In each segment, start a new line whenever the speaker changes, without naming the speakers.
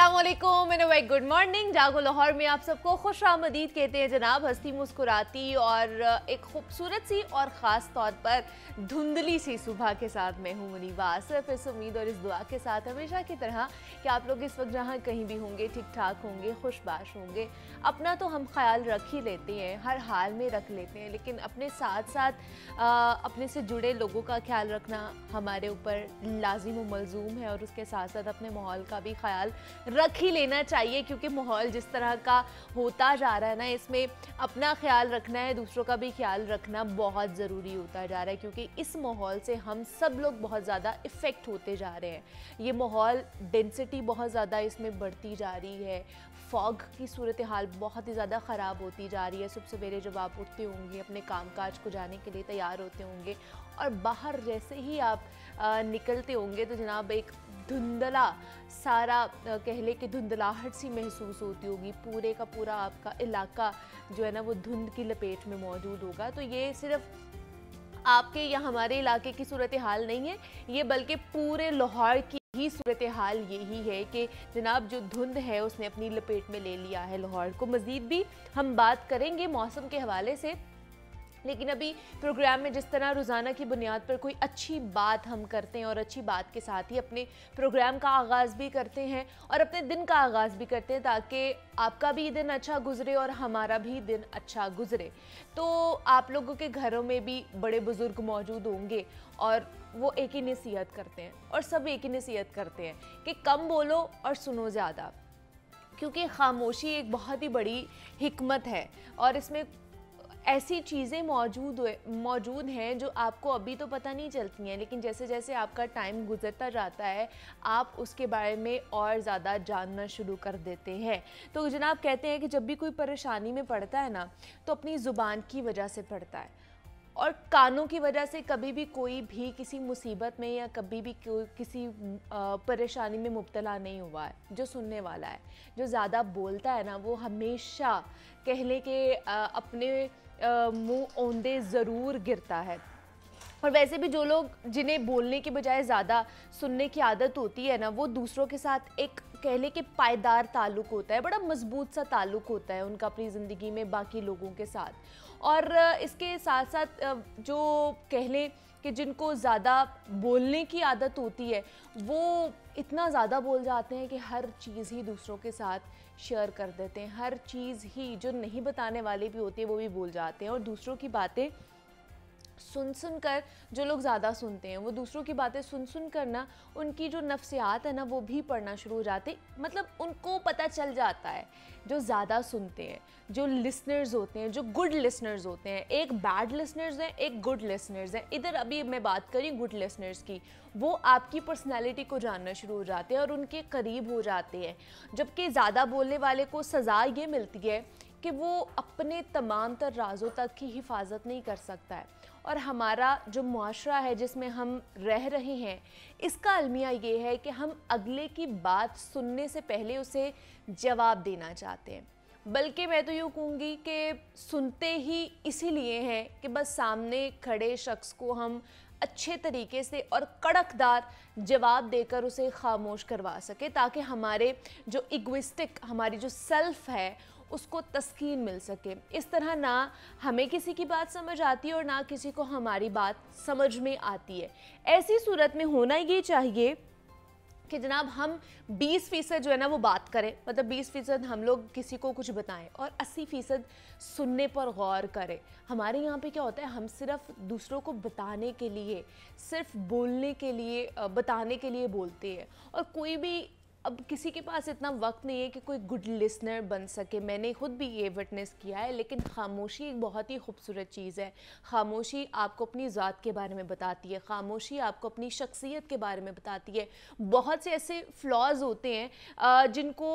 असलम इन वाई good morning जागो लाहौर में आप सबको खुश आमदीद कहते हैं जनाब हस्ती मुस्कुराती और एक खूबसूरत सी और ख़ास तौर पर धुंधली सी सुबह के साथ मैं हूँ मुनीबा आसफ इस उम्मीद और इस दुआ के साथ हमेशा की तरह कि आप लोग इस वक्त जहाँ कहीं भी होंगे ठीक ठाक होंगे खुशबाश होंगे अपना तो हम ख्याल रख ही लेते हैं हर हाल में रख लेते हैं लेकिन अपने साथ साथ आ, अपने से जुड़े लोगों का ख्याल रखना हमारे ऊपर लाजिम व मलजूम है और उसके साथ साथ अपने माहौल का भी ख्याल रख ही लेना चाहिए क्योंकि माहौल जिस तरह का होता जा रहा है ना इसमें अपना ख्याल रखना है दूसरों का भी ख्याल रखना बहुत ज़रूरी होता जा रहा है क्योंकि इस माहौल से हम सब लोग बहुत ज़्यादा इफ़ेक्ट होते जा रहे हैं ये माहौल डेंसिटी बहुत ज़्यादा इसमें बढ़ती जा रही है फॉग की सूरत हाल बहुत ही ज़्यादा ख़राब होती जा रही है सुबह सवेरे जब आप उठते होंगे अपने कामकाज को जाने के लिए तैयार होते होंगे और बाहर जैसे ही आप निकलते होंगे तो जनाब एक धुंधला सारा कह ले कि धुंधलाहट सी महसूस होती होगी पूरे का पूरा आपका इलाका जो है ना वो धुंध की लपेट में मौजूद होगा तो ये सिर्फ आपके या हमारे इलाके की सूरत हाल नहीं है ये बल्कि पूरे लाहौर की ही सूरत हाल यही है कि जनाब जो धुंध है उसने अपनी लपेट में ले लिया है लाहौर को मज़ीद भी हम बात करेंगे मौसम के हवाले से लेकिन अभी प्रोग्राम में जिस तरह रोज़ाना की बुनियाद पर कोई अच्छी बात हम करते हैं और अच्छी बात के साथ ही अपने प्रोग्राम का आगाज़ भी करते हैं और अपने दिन का आगाज़ भी करते हैं ताकि आपका भी दिन अच्छा गुजरे और हमारा भी दिन अच्छा गुजरे तो आप लोगों के घरों में भी बड़े बुज़ुर्ग मौजूद होंगे और वो एक ही नसीहत करते हैं और सब एक ही नसीहत करते हैं कि कम बोलो और सुनो ज़्यादा क्योंकि खामोशी एक बहुत ही बड़ी हमत है और इसमें ऐसी चीज़ें मौजूद मौजूद हैं जो आपको अभी तो पता नहीं चलती हैं लेकिन जैसे जैसे आपका टाइम गुजरता जाता है आप उसके बारे में और ज़्यादा जानना शुरू कर देते हैं तो जनाब कहते हैं कि जब भी कोई परेशानी में पड़ता है ना तो अपनी ज़ुबान की वजह से पड़ता है और कानों की वजह से कभी भी कोई भी किसी मुसीबत में या कभी भी किसी परेशानी में मुबतला नहीं हुआ है जो सुनने वाला है जो ज़्यादा बोलता है ना वो हमेशा कह लें कि अपने मुंह ओंदे ज़रूर गिरता है और वैसे भी जो लोग जिन्हें बोलने के बजाय ज़्यादा सुनने की आदत होती है ना वो दूसरों के साथ एक कह लें कि पायदार ताल्लुक होता है बड़ा मजबूत सा ताल्लुक होता है उनका अपनी ज़िंदगी में बाकी लोगों के साथ और इसके साथ साथ जो कह लें कि जिनको ज़्यादा बोलने की आदत होती है वो इतना ज़्यादा बोल जाते हैं कि हर चीज़ ही दूसरों के साथ शेयर कर देते हैं हर चीज़ ही जो नहीं बताने वाले भी होते हैं वो भी बोल जाते हैं और दूसरों की बातें सुन सुन कर जो लोग ज़्यादा सुनते हैं वो दूसरों की बातें सुन सुन कर ना उनकी जो नफ्सियात है ना वो भी पढ़ना शुरू हो जाती मतलब उनको पता चल जाता है जो ज़्यादा सुनते हैं जो लिसनर्स होते हैं जो गुड लिसनर्स होते हैं एक बैड लिसनर्स हैं एक गुड लिसनर्स हैं इधर अभी मैं बात करी गुड लिसनर्स की वो आपकी पर्सनैलिटी को जानना शुरू हो जाते हैं और उनके करीब हो जाते हैं जबकि ज़्यादा बोलने वाले को सज़ा ये मिलती है कि वो अपने तमाम तर राजों तक की हिफाजत नहीं कर सकता है और हमारा जो मुआरा है जिसमें हम रह रहे हैं इसका अलमिया ये है कि हम अगले की बात सुनने से पहले उसे जवाब देना चाहते हैं बल्कि मैं तो यूँ कहूँगी कि सुनते ही इसीलिए हैं कि बस सामने खड़े शख्स को हम अच्छे तरीके से और कड़कदार जवाब देकर उसे खामोश करवा सके ताकि हमारे जो इग्विस्टिक हमारी जो सेल्फ है उसको तस्कीन मिल सके इस तरह ना हमें किसी की बात समझ आती है और ना किसी को हमारी बात समझ में आती है ऐसी सूरत में होना ये चाहिए कि जनाब हम 20 फीसद जो है ना वो बात करें मतलब 20 फीसद हम लोग किसी को कुछ बताएं और 80 फीसद सुनने पर गौर करें हमारे यहाँ पे क्या होता है हम सिर्फ दूसरों को बताने के लिए सिर्फ बोलने के लिए बताने के लिए बोलते हैं और कोई भी अब किसी के पास इतना वक्त नहीं है कि कोई गुड लिसनर बन सके मैंने खुद भी ये विटनेस किया है लेकिन खामोशी एक बहुत ही खूबसूरत चीज़ है खामोशी आपको अपनी ज़ात के बारे में बताती है खामोशी आपको अपनी शख्सियत के बारे में बताती है बहुत से ऐसे फ्लॉज होते हैं जिनको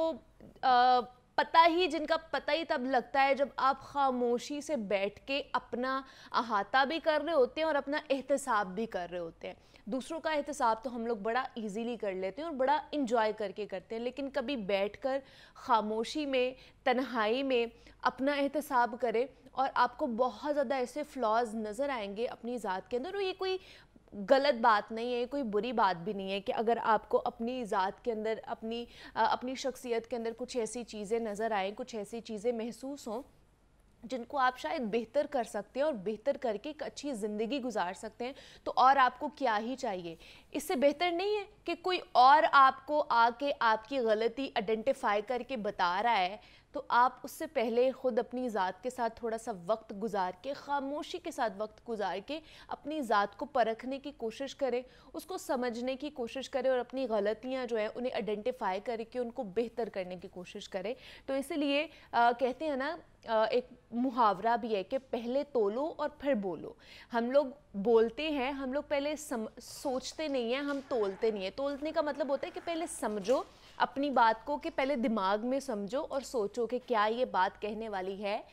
पता ही जिनका पता ही तब लगता है जब आप खामोशी से बैठ के अपना अहाता भी कर रहे होते हैं और अपना एहतसाब भी कर रहे होते हैं दूसरों का एहतसाब तो हम लोग बड़ा इजीली कर लेते हैं और बड़ा इन्जॉय करके करते हैं लेकिन कभी बैठ कर खामोशी में तन्हाई में अपना एहतसाब करें और आपको बहुत ज़्यादा ऐसे फ्लॉज नज़र आएंगे अपनी ज़ात के अंदर और ये कोई गलत बात नहीं है कोई बुरी बात भी नहीं है कि अगर आपको अपनी ज़ात के अंदर अपनी अपनी शख्सियत के अंदर कुछ ऐसी चीज़ें नज़र आएँ कुछ ऐसी चीज़ें महसूस हों जिनको आप शायद बेहतर कर सकते हैं और बेहतर करके एक अच्छी ज़िंदगी गुजार सकते हैं तो और आपको क्या ही चाहिए इससे बेहतर नहीं है कि कोई और आपको आके आपकी गलती आइडेंटिफाई करके बता रहा है तो आप उससे पहले ख़ुद अपनी ज़ात के साथ थोड़ा सा वक्त गुजार के खामोशी के साथ वक्त गुजार के अपनी ज़ात को परखने की कोशिश करें उसको समझने की कोशिश करें और अपनी गलतियाँ जो है उन्हें आइडेंटिफाई करके उनको बेहतर करने की कोशिश करें तो इसलिए कहते हैं ना एक मुहावरा भी है कि पहले तोलो और फिर बोलो हम लोग बोलते हैं हम लोग पहले सम, सोचते नहीं हैं हम तोलते नहीं हैं तोलने का मतलब होता है कि पहले समझो अपनी बात को कि पहले दिमाग में समझो और सोचो कि क्या ये बात कहने वाली है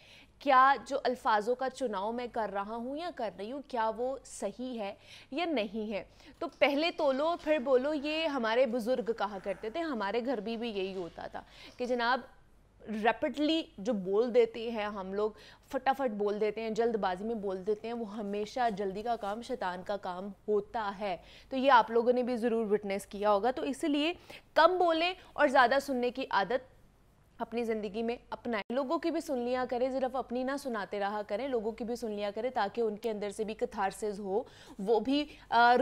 क्या जो अल्फाजों का चुनाव मैं कर रहा हूँ या कर रही हूँ क्या वो सही है या नहीं है तो पहले तोलो फिर बोलो ये हमारे बुज़ुर्ग कहा करते थे हमारे घर भी भी यही होता था कि जनाब रैपिडली जो बोल देते हैं हम लोग फटाफट बोल देते हैं जल्दबाजी में बोल देते हैं वो हमेशा जल्दी का काम शैतान का काम होता है तो ये आप लोगों ने भी ज़रूर विटनेस किया होगा तो इसलिए कम बोलें और ज़्यादा सुनने की आदत अपनी ज़िंदगी में अपनाएं लोगों की भी सुन लिया करें सिर्फ अपनी ना सुनाते रहा करें लोगों की भी सुन लिया करें ताकि उनके अंदर से भी कथारसेज हो वो भी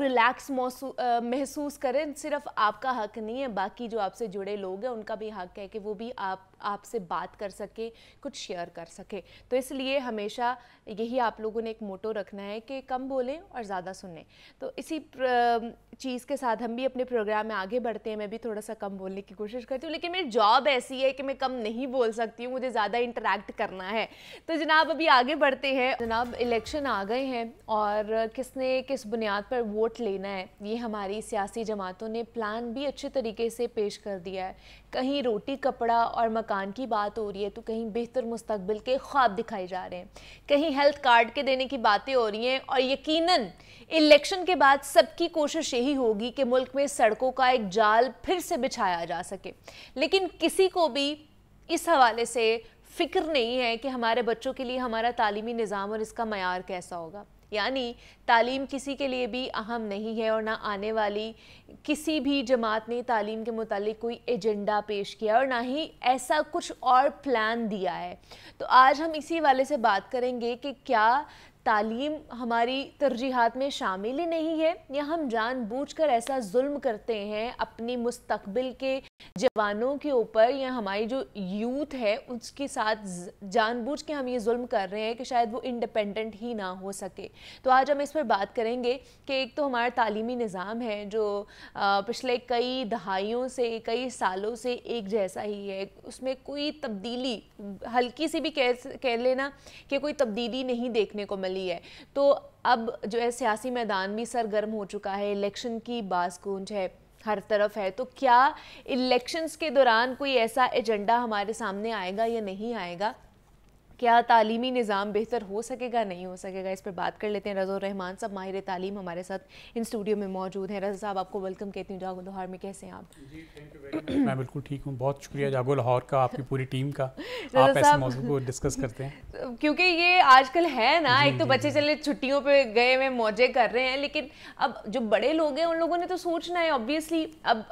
रिलैक्स महसूस करें सिर्फ आपका हक नहीं है बाकी जो आपसे जुड़े लोग हैं उनका भी हक है कि वो भी आप आपसे बात कर सके कुछ शेयर कर सके तो इसलिए हमेशा यही आप लोगों ने एक मोटो रखना है कि कम बोलें और ज़्यादा सुने तो इसी चीज़ के साथ हम भी अपने प्रोग्राम में आगे बढ़ते हैं मैं भी थोड़ा सा कम बोलने की कोशिश करती हूँ लेकिन मेरी जॉब ऐसी है कि मैं कम कम नहीं बोल सकती हूँ मुझे ज़्यादा इंटरेक्ट करना है तो जनाब अभी आगे बढ़ते हैं जनाब इलेक्शन आ गए हैं और किसने किस बुनियाद पर वोट लेना है ये हमारी सियासी जमातों ने प्लान भी अच्छे तरीके से पेश कर दिया है कहीं रोटी कपड़ा और मकान की बात हो रही है तो कहीं बेहतर मुस्तबिल के ख्वाब दिखाए जा रहे हैं कहीं हेल्थ कार्ड के देने की बातें हो रही हैं और यकीन इलेक्शन के बाद सबकी कोशिश यही होगी कि मुल्क में सड़कों का एक जाल फिर से बिछाया जा सके लेकिन किसी को भी इस हवाले से फ़िक्र नहीं है कि हमारे बच्चों के लिए हमारा तालीमी निज़ाम और इसका मैार कैसा होगा यानी तालीम किसी के लिए भी अहम नहीं है और ना आने वाली किसी भी जमात ने तालीम के मुतालिक कोई एजेंडा पेश किया और ना ही ऐसा कुछ और प्लान दिया है तो आज हम इसी वाले से बात करेंगे कि क्या तालीम हमारी तरजीहत में शामिल ही नहीं है या हम जानबूझकर ऐसा जुल्म करते हैं अपनी मुस्तबिल के जवानों के ऊपर या हमारी जो यूथ है उसके साथ जानबूझ के हम ये जुल्म कर रहे हैं कि शायद वो इंडिपेंडेंट ही ना हो सके तो आज हम इस पर बात करेंगे कि एक तो हमारा तालीमी निज़ाम है जो पिछले कई दहाइयों से कई सालों से एक जैसा ही है उसमें कोई तब्दीली हल्की सी भी कह कह लेना कि कोई तब्दीली नहीं देखने को मिल अमली है तो अब जो है सियासी मैदान भी सरगर्म हो चुका है इलेक्शन की बास गूंज है हर तरफ है तो क्या इलेक्शंस के दौरान कोई ऐसा एजेंडा हमारे सामने आएगा या नहीं आएगा क्या तालीमी निज़ाम बेहतर हो सकेगा नहीं हो सकेगा इस पर बात कर लेते हैं रज़ोर रहमान साहब माहिर तालीम हमारे साथ इन स्टूडियो में मौजूद हैं रजा साहब आपको वेलकम कहती हूँ जागो लाहौर में कैसे हैं आप
मैं बिल्कुल ठीक हूँ बहुत शुक्रिया जागो लाहौर का आपकी पूरी टीम का
आप ऐसे मौजूद को
डिस्कस करते हैं
क्योंकि ये आजकल है ना एक तो बच्चे चले छुट्टियों पर गए हुए मौजे कर रहे हैं लेकिन अब जो बड़े लोग हैं उन लोगों ने तो सोचना है ऑब्वियसली अब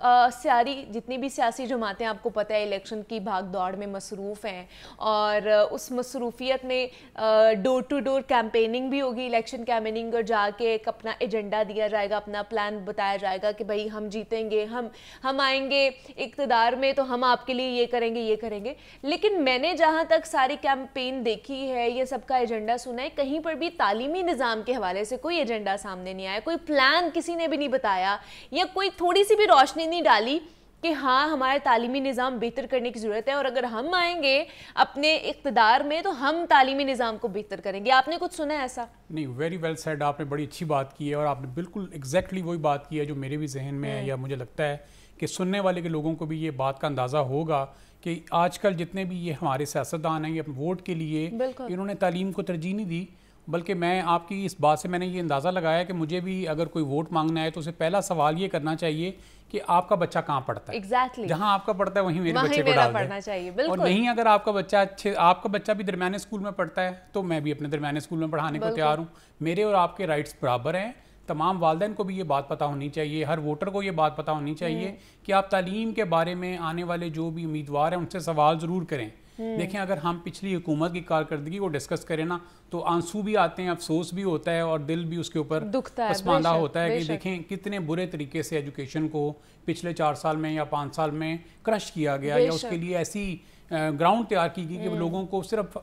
सारी जितनी भी सियासी जमातें आपको पता है इलेक्शन की भाग दौड़ में मसरूफ़ हैं और उस मसरूफ मसरूफियत में डोर टू डोर कैंपेनिंग भी होगी इलेक्शन कैंपेनिंग और जाके एक अपना एजेंडा दिया जाएगा अपना प्लान बताया जाएगा कि भाई हम जीतेंगे हम हम आएंगे इकतदार में तो हम आपके लिए ये करेंगे ये करेंगे लेकिन मैंने जहाँ तक सारी कैंपेन देखी है ये सबका एजेंडा सुना है कहीं पर भी तालीमी निज़ाम के हवाले से कोई एजेंडा सामने नहीं आया कोई प्लान किसी ने भी नहीं बताया या कोई थोड़ी सी भी रोशनी नहीं डाली कि हाँ हमारा तालीमी निज़ाम बेहतर करने की ज़रूरत है और अगर हम आएंगे अपने इकतदार में तो हम तालीमी निज़ाम को बेहतर करेंगे आपने कुछ सुना है ऐसा
नहीं वेरी वेल सेड आपने बड़ी अच्छी बात की है और आपने बिल्कुल एग्जैक्टली वही बात की है जो मेरे भी जहन में है हम्म। या मुझे लगता है कि सुनने वाले के लोगों को भी ये बात का अंदाज़ा होगा कि आजकल जितने भी ये हमारे सियासतदान हैं ये वोट के लिए इन्होंने तालीम को तरजीह नहीं दी बल्कि मैं आपकी इस बात से मैंने ये अंदाज़ा लगाया कि मुझे भी अगर कोई वोट मांगना है तो उसे पहला सवाल ये करना चाहिए कि आपका बच्चा कहाँ पढ़ता
है एग्जैक्टली exactly. जहाँ
आपका पढ़ता है वहीं मेरे बच्चे को डाल पढ़ना
चाहिए बिल्कुल और नहीं
अगर आपका बच्चा अच्छे आपका बच्चा भी दरमियाने स्कूल में पढ़ता है तो मैं भी अपने दरमियाने स्कूल में पढ़ाने को तैयार हूँ मेरे और आपके राइट्स बराबर हैं तमाम वालदेन को भी ये बात पता होनी चाहिए हर वोटर को ये बात पता होनी चाहिए हम्म। कि आप तालीम के बारे में आने वाले जो भी उम्मीदवार हैं उनसे सवाल ज़रूर करें हम्म। देखें अगर हम पिछली हुकूमत की कारकर्दगी को डिस्कस करें ना तो आंसू भी आते हैं अफसोस भी होता है और दिल भी उसके ऊपर पसमानदा होता है कि देखें कितने बुरे तरीके से एजुकेशन को पिछले चार साल में या पाँच साल में क्रश किया गया या उसके लिए ऐसी ग्राउंड तैयार की गई कि हम्म। लोगों को सिर्फ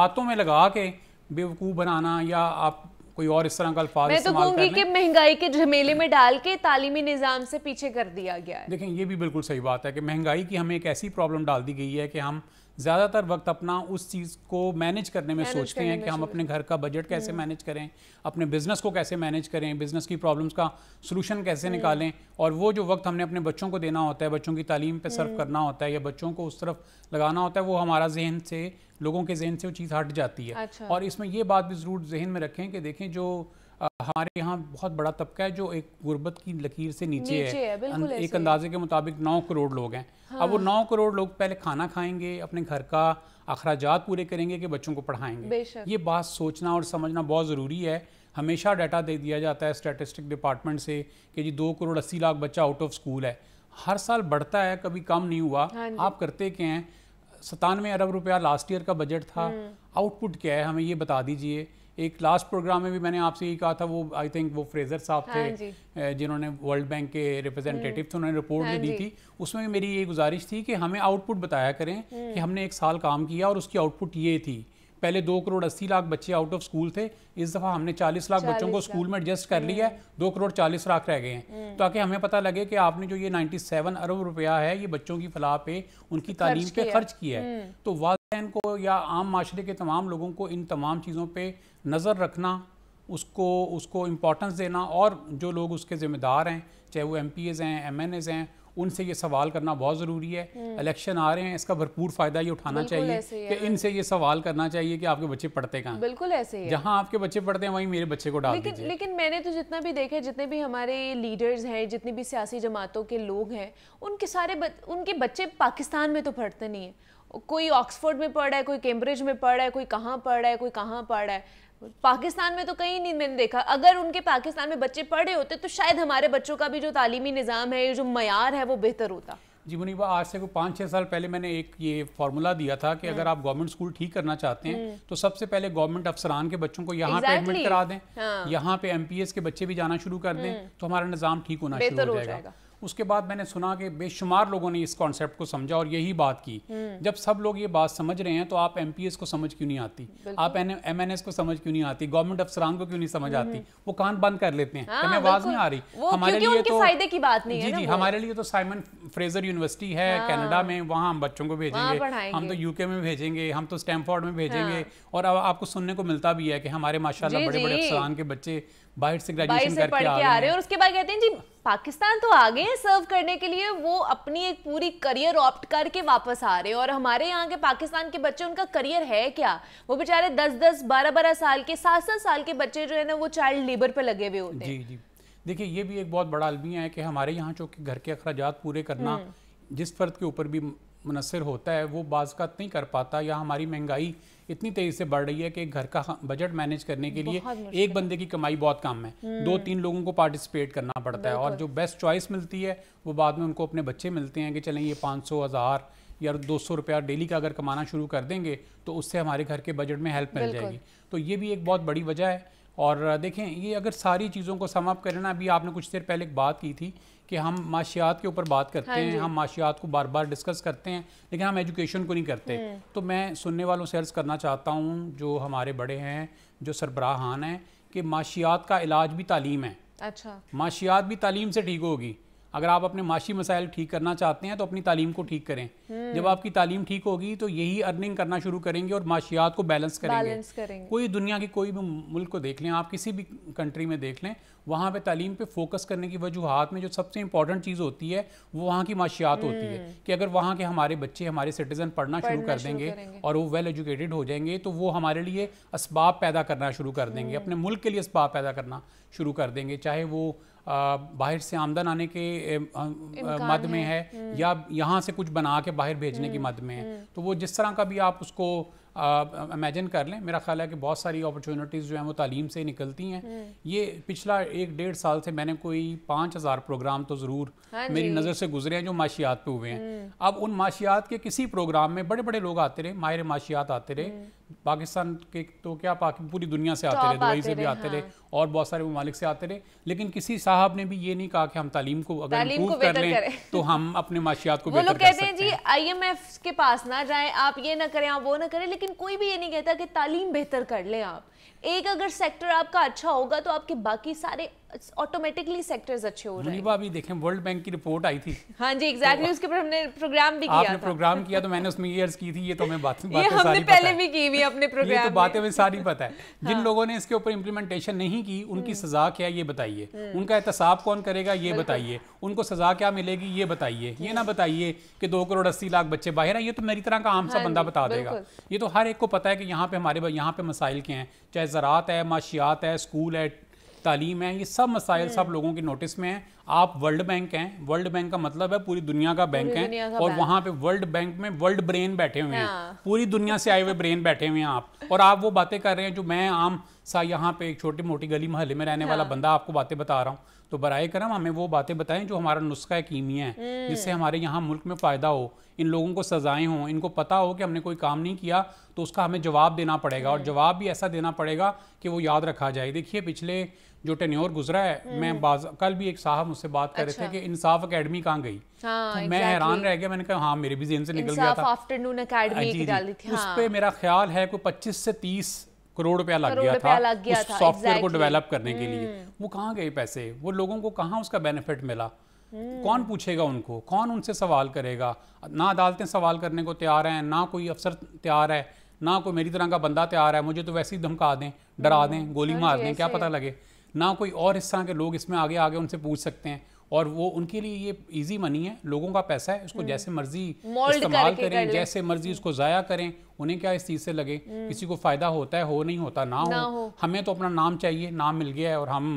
बातों में लगा के बेवकूफ़ बनाना या आप कोई और इस तरह का अल्फाज मैं तो कहूंगी कि
महंगाई के झमेले में डाल के तालीमी निज़ाम से पीछे कर दिया गया है
देखें ये भी बिल्कुल सही बात है कि महंगाई की हमें एक ऐसी प्रॉब्लम डाल दी गई है कि हम ज़्यादातर वक्त अपना उस चीज़ को मैनेज करने में सोचते हैं कि हम अपने घर का बजट कैसे मैनेज करें अपने बिजनेस को कैसे मैनेज करें बिजनेस की प्रॉब्लम्स का सलूशन कैसे हम्म। निकालें और वो जो वक्त हमने अपने बच्चों को देना होता है बच्चों की तालीम पर सर्व हम्म। करना होता है या बच्चों को उस तरफ लगाना होता है वो हमारा जहन से लोगों के जहन से वो चीज़ हट जाती है अच्छा। और इसमें यह बात भी ज़रूर जहन में रखें कि देखें जो हमारे यहाँ बहुत बड़ा तबका है जो एक गुर्बत की लकीर से नीचे, नीचे है, है एक अंदाजे के मुताबिक नौ करोड़ लोग हैं हाँ। अब वो हाँ। नौ करोड़ लोग पहले खाना खाएंगे अपने घर का अखराज पूरे करेंगे कि बच्चों को पढ़ाएंगे ये बात सोचना और समझना बहुत ज़रूरी है हमेशा डाटा दे दिया जाता है स्टेटिस्टिक डिपार्टमेंट से कि जी दो करोड़ अस्सी लाख बच्चा आउट ऑफ स्कूल है हर साल बढ़ता है कभी कम नहीं हुआ हाँ आप करते क्या हैं सतानवे अरब रुपया लास्ट ईयर का बजट था आउटपुट हम्म। क्या है हमें ये बता दीजिए एक लास्ट प्रोग्राम में भी मैंने आपसे ये कहा था वो आई थिंक वो फ्रेजर साहब हाँ थे जिन्होंने वर्ल्ड बैंक के रिप्रेजेंटेटिव थे हम्म। उन्होंने रिपोर्ट हाँ भी दी थी उसमें मेरी ये गुजारिश थी कि हमें आउटपुट बताया करें हम्म। कि हमने एक साल काम किया और उसकी आउटपुट ये थी पहले दो करोड़ अस्सी लाख बच्चे आउट ऑफ स्कूल थे इस दफा हमने चालीस लाख बच्चों को स्कूल में एडजस्ट कर लिया हम्म। है दो करोड़ चालीस लाख रह गए हैं तो ताकि हमें पता लगे कि आपने जो ये सेवन अरब रुपया है ये बच्चों की फलाह पे उनकी तालीम पे खर्च किया है तो पाकिस्तान को या आम माशरे के तमाम लोगों को इन तमाम चीज़ों पर नज़र रखना उसको उसको इम्पोर्टेंस देना और जो लोग उसके ज़िम्मेदार हैं चाहे वो एम पी एज़ हैं एम एन एज़ हैं उनसे ये सवाल करना बहुत ज़रूरी है इलेक्शन हम्म। आ रहे हैं इसका भरपूर फ़ायदा ये उठाना चाहिए कि इनसे ये सवाल करना चाहिए कि आपके बच्चे पढ़ते कहाँ
बिल्कुल ऐसे ही जहाँ
आपके बच्चे पढ़ते हैं वहीं मेरे बच्चे को डाल लेकिन
लेकिन मैंने तो जितना भी देखा जितने भी हमारे लीडर्स हैं जितनी भी सियासी जमातों के लोग हैं उनके सारे उनके बच्चे पाकिस्तान में तो पढ़ते नहीं हैं कोई ऑक्सफोर्ड में पढ़ रहा है कोई कैम्ब्रिज में पढ़ रहा है कोई कहाँ पढ़ रहा है कोई कहाँ पढ़ रहा है पाकिस्तान में तो कहीं नहीं मैंने देखा अगर उनके पाकिस्तान में बच्चे पढ़े होते तो शायद हमारे बच्चों का भी जो तालीमी निज़ाम है जो मैार है वो बेहतर होता
जी मुनीबा आज से कोई पाँच छः साल पहले मैंने एक ये फार्मूला दिया था कि हाँ। अगर आप गवर्नमेंट स्कूल ठीक करना चाहते हैं हम्म। तो सबसे पहले गवर्नमेंट अफसरान के बच्चों को यहाँ पे एडमिट करा दें हाँ। यहाँ पे एमपीएस के बच्चे भी जाना शुरू कर दें हम्म। तो हमारा निज़ाम ठीक होना शुरू हो जाएगा उसके बाद मैंने सुना कि बेशुमार लोगों ने इस कॉन्सेप्ट को समझा और यही बात की हम्म। जब सब लोग ये बात समझ रहे हैं तो आप एम को समझ क्यों नहीं आती आप एम को समझ क्यों नहीं आती गवर्नमेंट अफसरान को क्यों नहीं समझ आती हम्म। वो कान बंद कर लेते हैं हमें हाँ, आवाज नहीं आ रही हमारे लिए तो फायदे
की बात नहीं जी जी हमारे
लिए तो साइमन फ्रेजर यूनिवर्सिटी है कैनेडा हाँ। में वहाँ हम बच्चों को भेजेंगे हम तो यूके में भेजेंगे हम तो स्टैमफोर्ड में भेजेंगे हाँ। और अब आपको सुनने को मिलता भी है कि हमारे माशाला बड़े बड़े अफसरान के बच्चे बाहर से ग्रेजुएशन करके पढ़ के आ रहे हैं और
उसके बाद कहते हैं जी पाकिस्तान तो आ गए हैं सर्व करने के लिए वो अपनी एक पूरी करियर ऑप्ट करके वापस आ रहे हैं और हमारे यहाँ के पाकिस्तान के बच्चे उनका करियर है क्या वो बेचारे दस दस बारह बारह साल के सात सात साल के बच्चे जो है ना वो चाइल्ड लेबर पर लगे हुए होते हैं जी
जी देखिए ये भी एक बहुत बड़ा अलमिया है कि हमारे यहाँ जो घर के अखराज पूरे करना हम्म। जिस फर्द के ऊपर भी मुनसर होता है वो बाज़त नहीं कर पाता या हमारी महंगाई इतनी तेज़ी से बढ़ रही है कि घर का बजट मैनेज करने के लिए एक बंदे की कमाई बहुत कम है हम्म। दो तीन लोगों को पार्टिसिपेट करना पड़ता है और जो बेस्ट चॉइस मिलती है वो बाद में उनको अपने बच्चे मिलते हैं कि चलें ये पाँच सौ हज़ार या दो सौ रुपया डेली का अगर कमाना शुरू कर देंगे तो उससे हमारे घर के बजट में हेल्प मिल जाएगी तो ये भी एक बहुत बड़ी वजह है और देखें ये अगर सारी चीज़ों को समाप्त करें ना अभी आपने कुछ देर पहले एक बात की थी कि हम माशियात के ऊपर बात करते हाँ हैं हम माशियात को बार बार डिस्कस करते हैं लेकिन हम एजुकेशन को नहीं करते हाँ। तो मैं सुनने वालों से अर्ज़ करना चाहता हूँ जो हमारे बड़े हैं जो सरबराहान हैं कि माशियात का इलाज भी तालीम है अच्छा माशियात भी तालीम से ठीक होगी अगर आप अपने माशी मसाइल ठीक करना चाहते हैं तो अपनी तालीम को ठीक करें हम्म। जब आपकी तालीम ठीक होगी तो यही अर्निंग करना शुरू करेंगे और माशियात को बैलेंस करेंगे।, बैलेंस करेंगे कोई दुनिया की कोई भी मुल्क को देख लें आप किसी भी कंट्री में देख लें वहाँ पे तालीम पे फोकस करने की वजूहत में जो सबसे इंपॉर्टेंट चीज़ होती है वो वहाँ की माशियात होती है हम्म। कि अगर वहाँ के हमारे बच्चे हमारे सिटीज़न पढ़ना शुरू कर देंगे और वो वेल एजुकेटेड हो जाएंगे तो वो हमारे लिए इसबाब पैदा करना शुरू कर देंगे हम्म। अपने मुल्क के लिए इसबाब पैदा करना शुरू कर देंगे चाहे वो बाहर से आमदन आने के मद में है, हम्म। या यहाँ से कुछ बना के बाहर भेजने की हम्म, मद में है हम्म। तो वो जिस तरह का भी आप उसको इमेजिन कर लें मेरा ख्याल है कि बहुत सारी अपॉर्चुनिटीज़ जो हैं वो तालीम से निकलती हैं ये पिछला एक डेढ़ साल से मैंने कोई पाँच हज़ार प्रोग्राम तो ज़रूर हाँ मेरी नज़र से गुजरे हैं जो माशियात पे हुए हैं अब उन माशियात के किसी प्रोग्राम में बड़े बड़े लोग आते रहे माहिर माशियात आते रहे पाकिस्तान के तो क्या पूरी दुनिया से आते रहे तो दुबई से भी आते रहे हाँ। और बहुत सारे ममालिक से आते रहे लेकिन किसी साहब ने भी ये नहीं कहा कि हम तालीम को अगर तालीम को कर लें तो हम अपने माशियात को बेहतर कहते हैं
जी आईएमएफ के पास ना जाएं आप ये ना करें आप वो ना करें लेकिन कोई भी ये नहीं कहता कि तालीम बेहतर कर लें आप एक अगर सेक्टर आपका अच्छा होगा तो आपके बाकी सारे ऑटोमेटिकली सेक्टर्स अच्छे हो रहे
हैं। देखें वर्ल्ड बैंक की रिपोर्ट आई थी
हाँ जी एग्जैक्टली exactly, तो उसके पर हमने प्रोग्राम भी किया आपने था। प्रोग्राम
किया तो मैंने उसमें ईयर्स की थी ये तो हमें बात ये बातें हमने सारी पहले
भी की हुई अपने प्रोग्राम ये तो
बातें हमें सारी पता है जिन हाँ। लोगों ने इसके ऊपर इम्प्लीमेंटेशन नहीं की उनकी हम्म। सजा क्या ये बताइए हम्म। उनका एहतसाब कौन करेगा ये बताइए उनको सजा क्या मिलेगी ये बताइए ये ना हम्म। बताइए कि दो करोड़ अस्सी लाख बच्चे बाहर हैं ये तो मेरी तरह का आम सा हाँ बंदा बता देगा ये तो हर एक को पता है कि यहाँ पे हमारे यहाँ पे मसाइल के हैं चाहे ज़रात है माशियात है स्कूल है तालीम है ये सब मसाइल सब हम्म। लोगों के नोटिस में हैं आप वर्ल्ड बैंक हैं वर्ल्ड बैंक का मतलब है पूरी दुनिया का बैंक है और वहाँ पे वर्ल्ड बैंक में वर्ल्ड ब्रेन बैठे हुए हैं हाँ। पूरी दुनिया से आए हुए ब्रेन बैठे हुए हैं आप और आप वो बातें कर रहे हैं जो मैं आम सा यहाँ पे एक छोटी मोटी गली मोहल्ले में रहने वाला हाँ। बंदा आपको बातें बता रहा हूँ तो बर करम हमें वो बातें बताएं जो हमारा नुस्खा कीमिया है हम्म। जिससे हमारे यहाँ मुल्क में फ़ायदा हो इन लोगों को सजाएं हों इनको पता हो कि हमने कोई काम नहीं किया तो उसका हमें जवाब देना पड़ेगा और हम्म। जवाब भी ऐसा देना पड़ेगा कि वो याद रखा जाए देखिए पिछले जो टेन्योर गुजरा है हम्म। मैं बाज कल भी एक साहब मुझसे बात कर अच्छा। रहे थे अच्छा। कि इंसाफ अकेडमी कहाँ गई
हाँ, तो मैं हैरान रह
गया मैंने कहा हाँ मेरे भी जेन से निकल गया था
उस हाँ। पर
मेरा ख्याल है कोई पच्चीस से तीस करोड़ रुपया लग गया था उस सॉफ्टवेयर को डेवलप करने के लिए हम्म। वो कहाँ गए पैसे वो लोगों को कहाँ उसका बेनिफिट मिला कौन हम्म। पूछेगा उनको कौन उनसे सवाल करेगा ना अदालतें सवाल करने को तैयार हैं ना कोई अफसर तैयार है ना कोई मेरी तरह का बंदा तैयार है मुझे तो वैसे ही धमका दें डरा हम्म। दें गोली हाँ मार दें क्या पता लगे ना कोई और इस तरह के लोग इसमें आगे आगे उनसे पूछ सकते हैं और वो उनके लिए ये इजी मनी है लोगों का पैसा है उसको हम्म। जैसे मर्जी इस्तेमाल करें कर जैसे मर्जी उसको ज़ाया करें उन्हें क्या इस चीज़ से लगे हम्म। किसी को फ़ायदा होता है हो नहीं होता ना, ना हो।, हो हमें तो अपना नाम चाहिए नाम मिल गया है और हम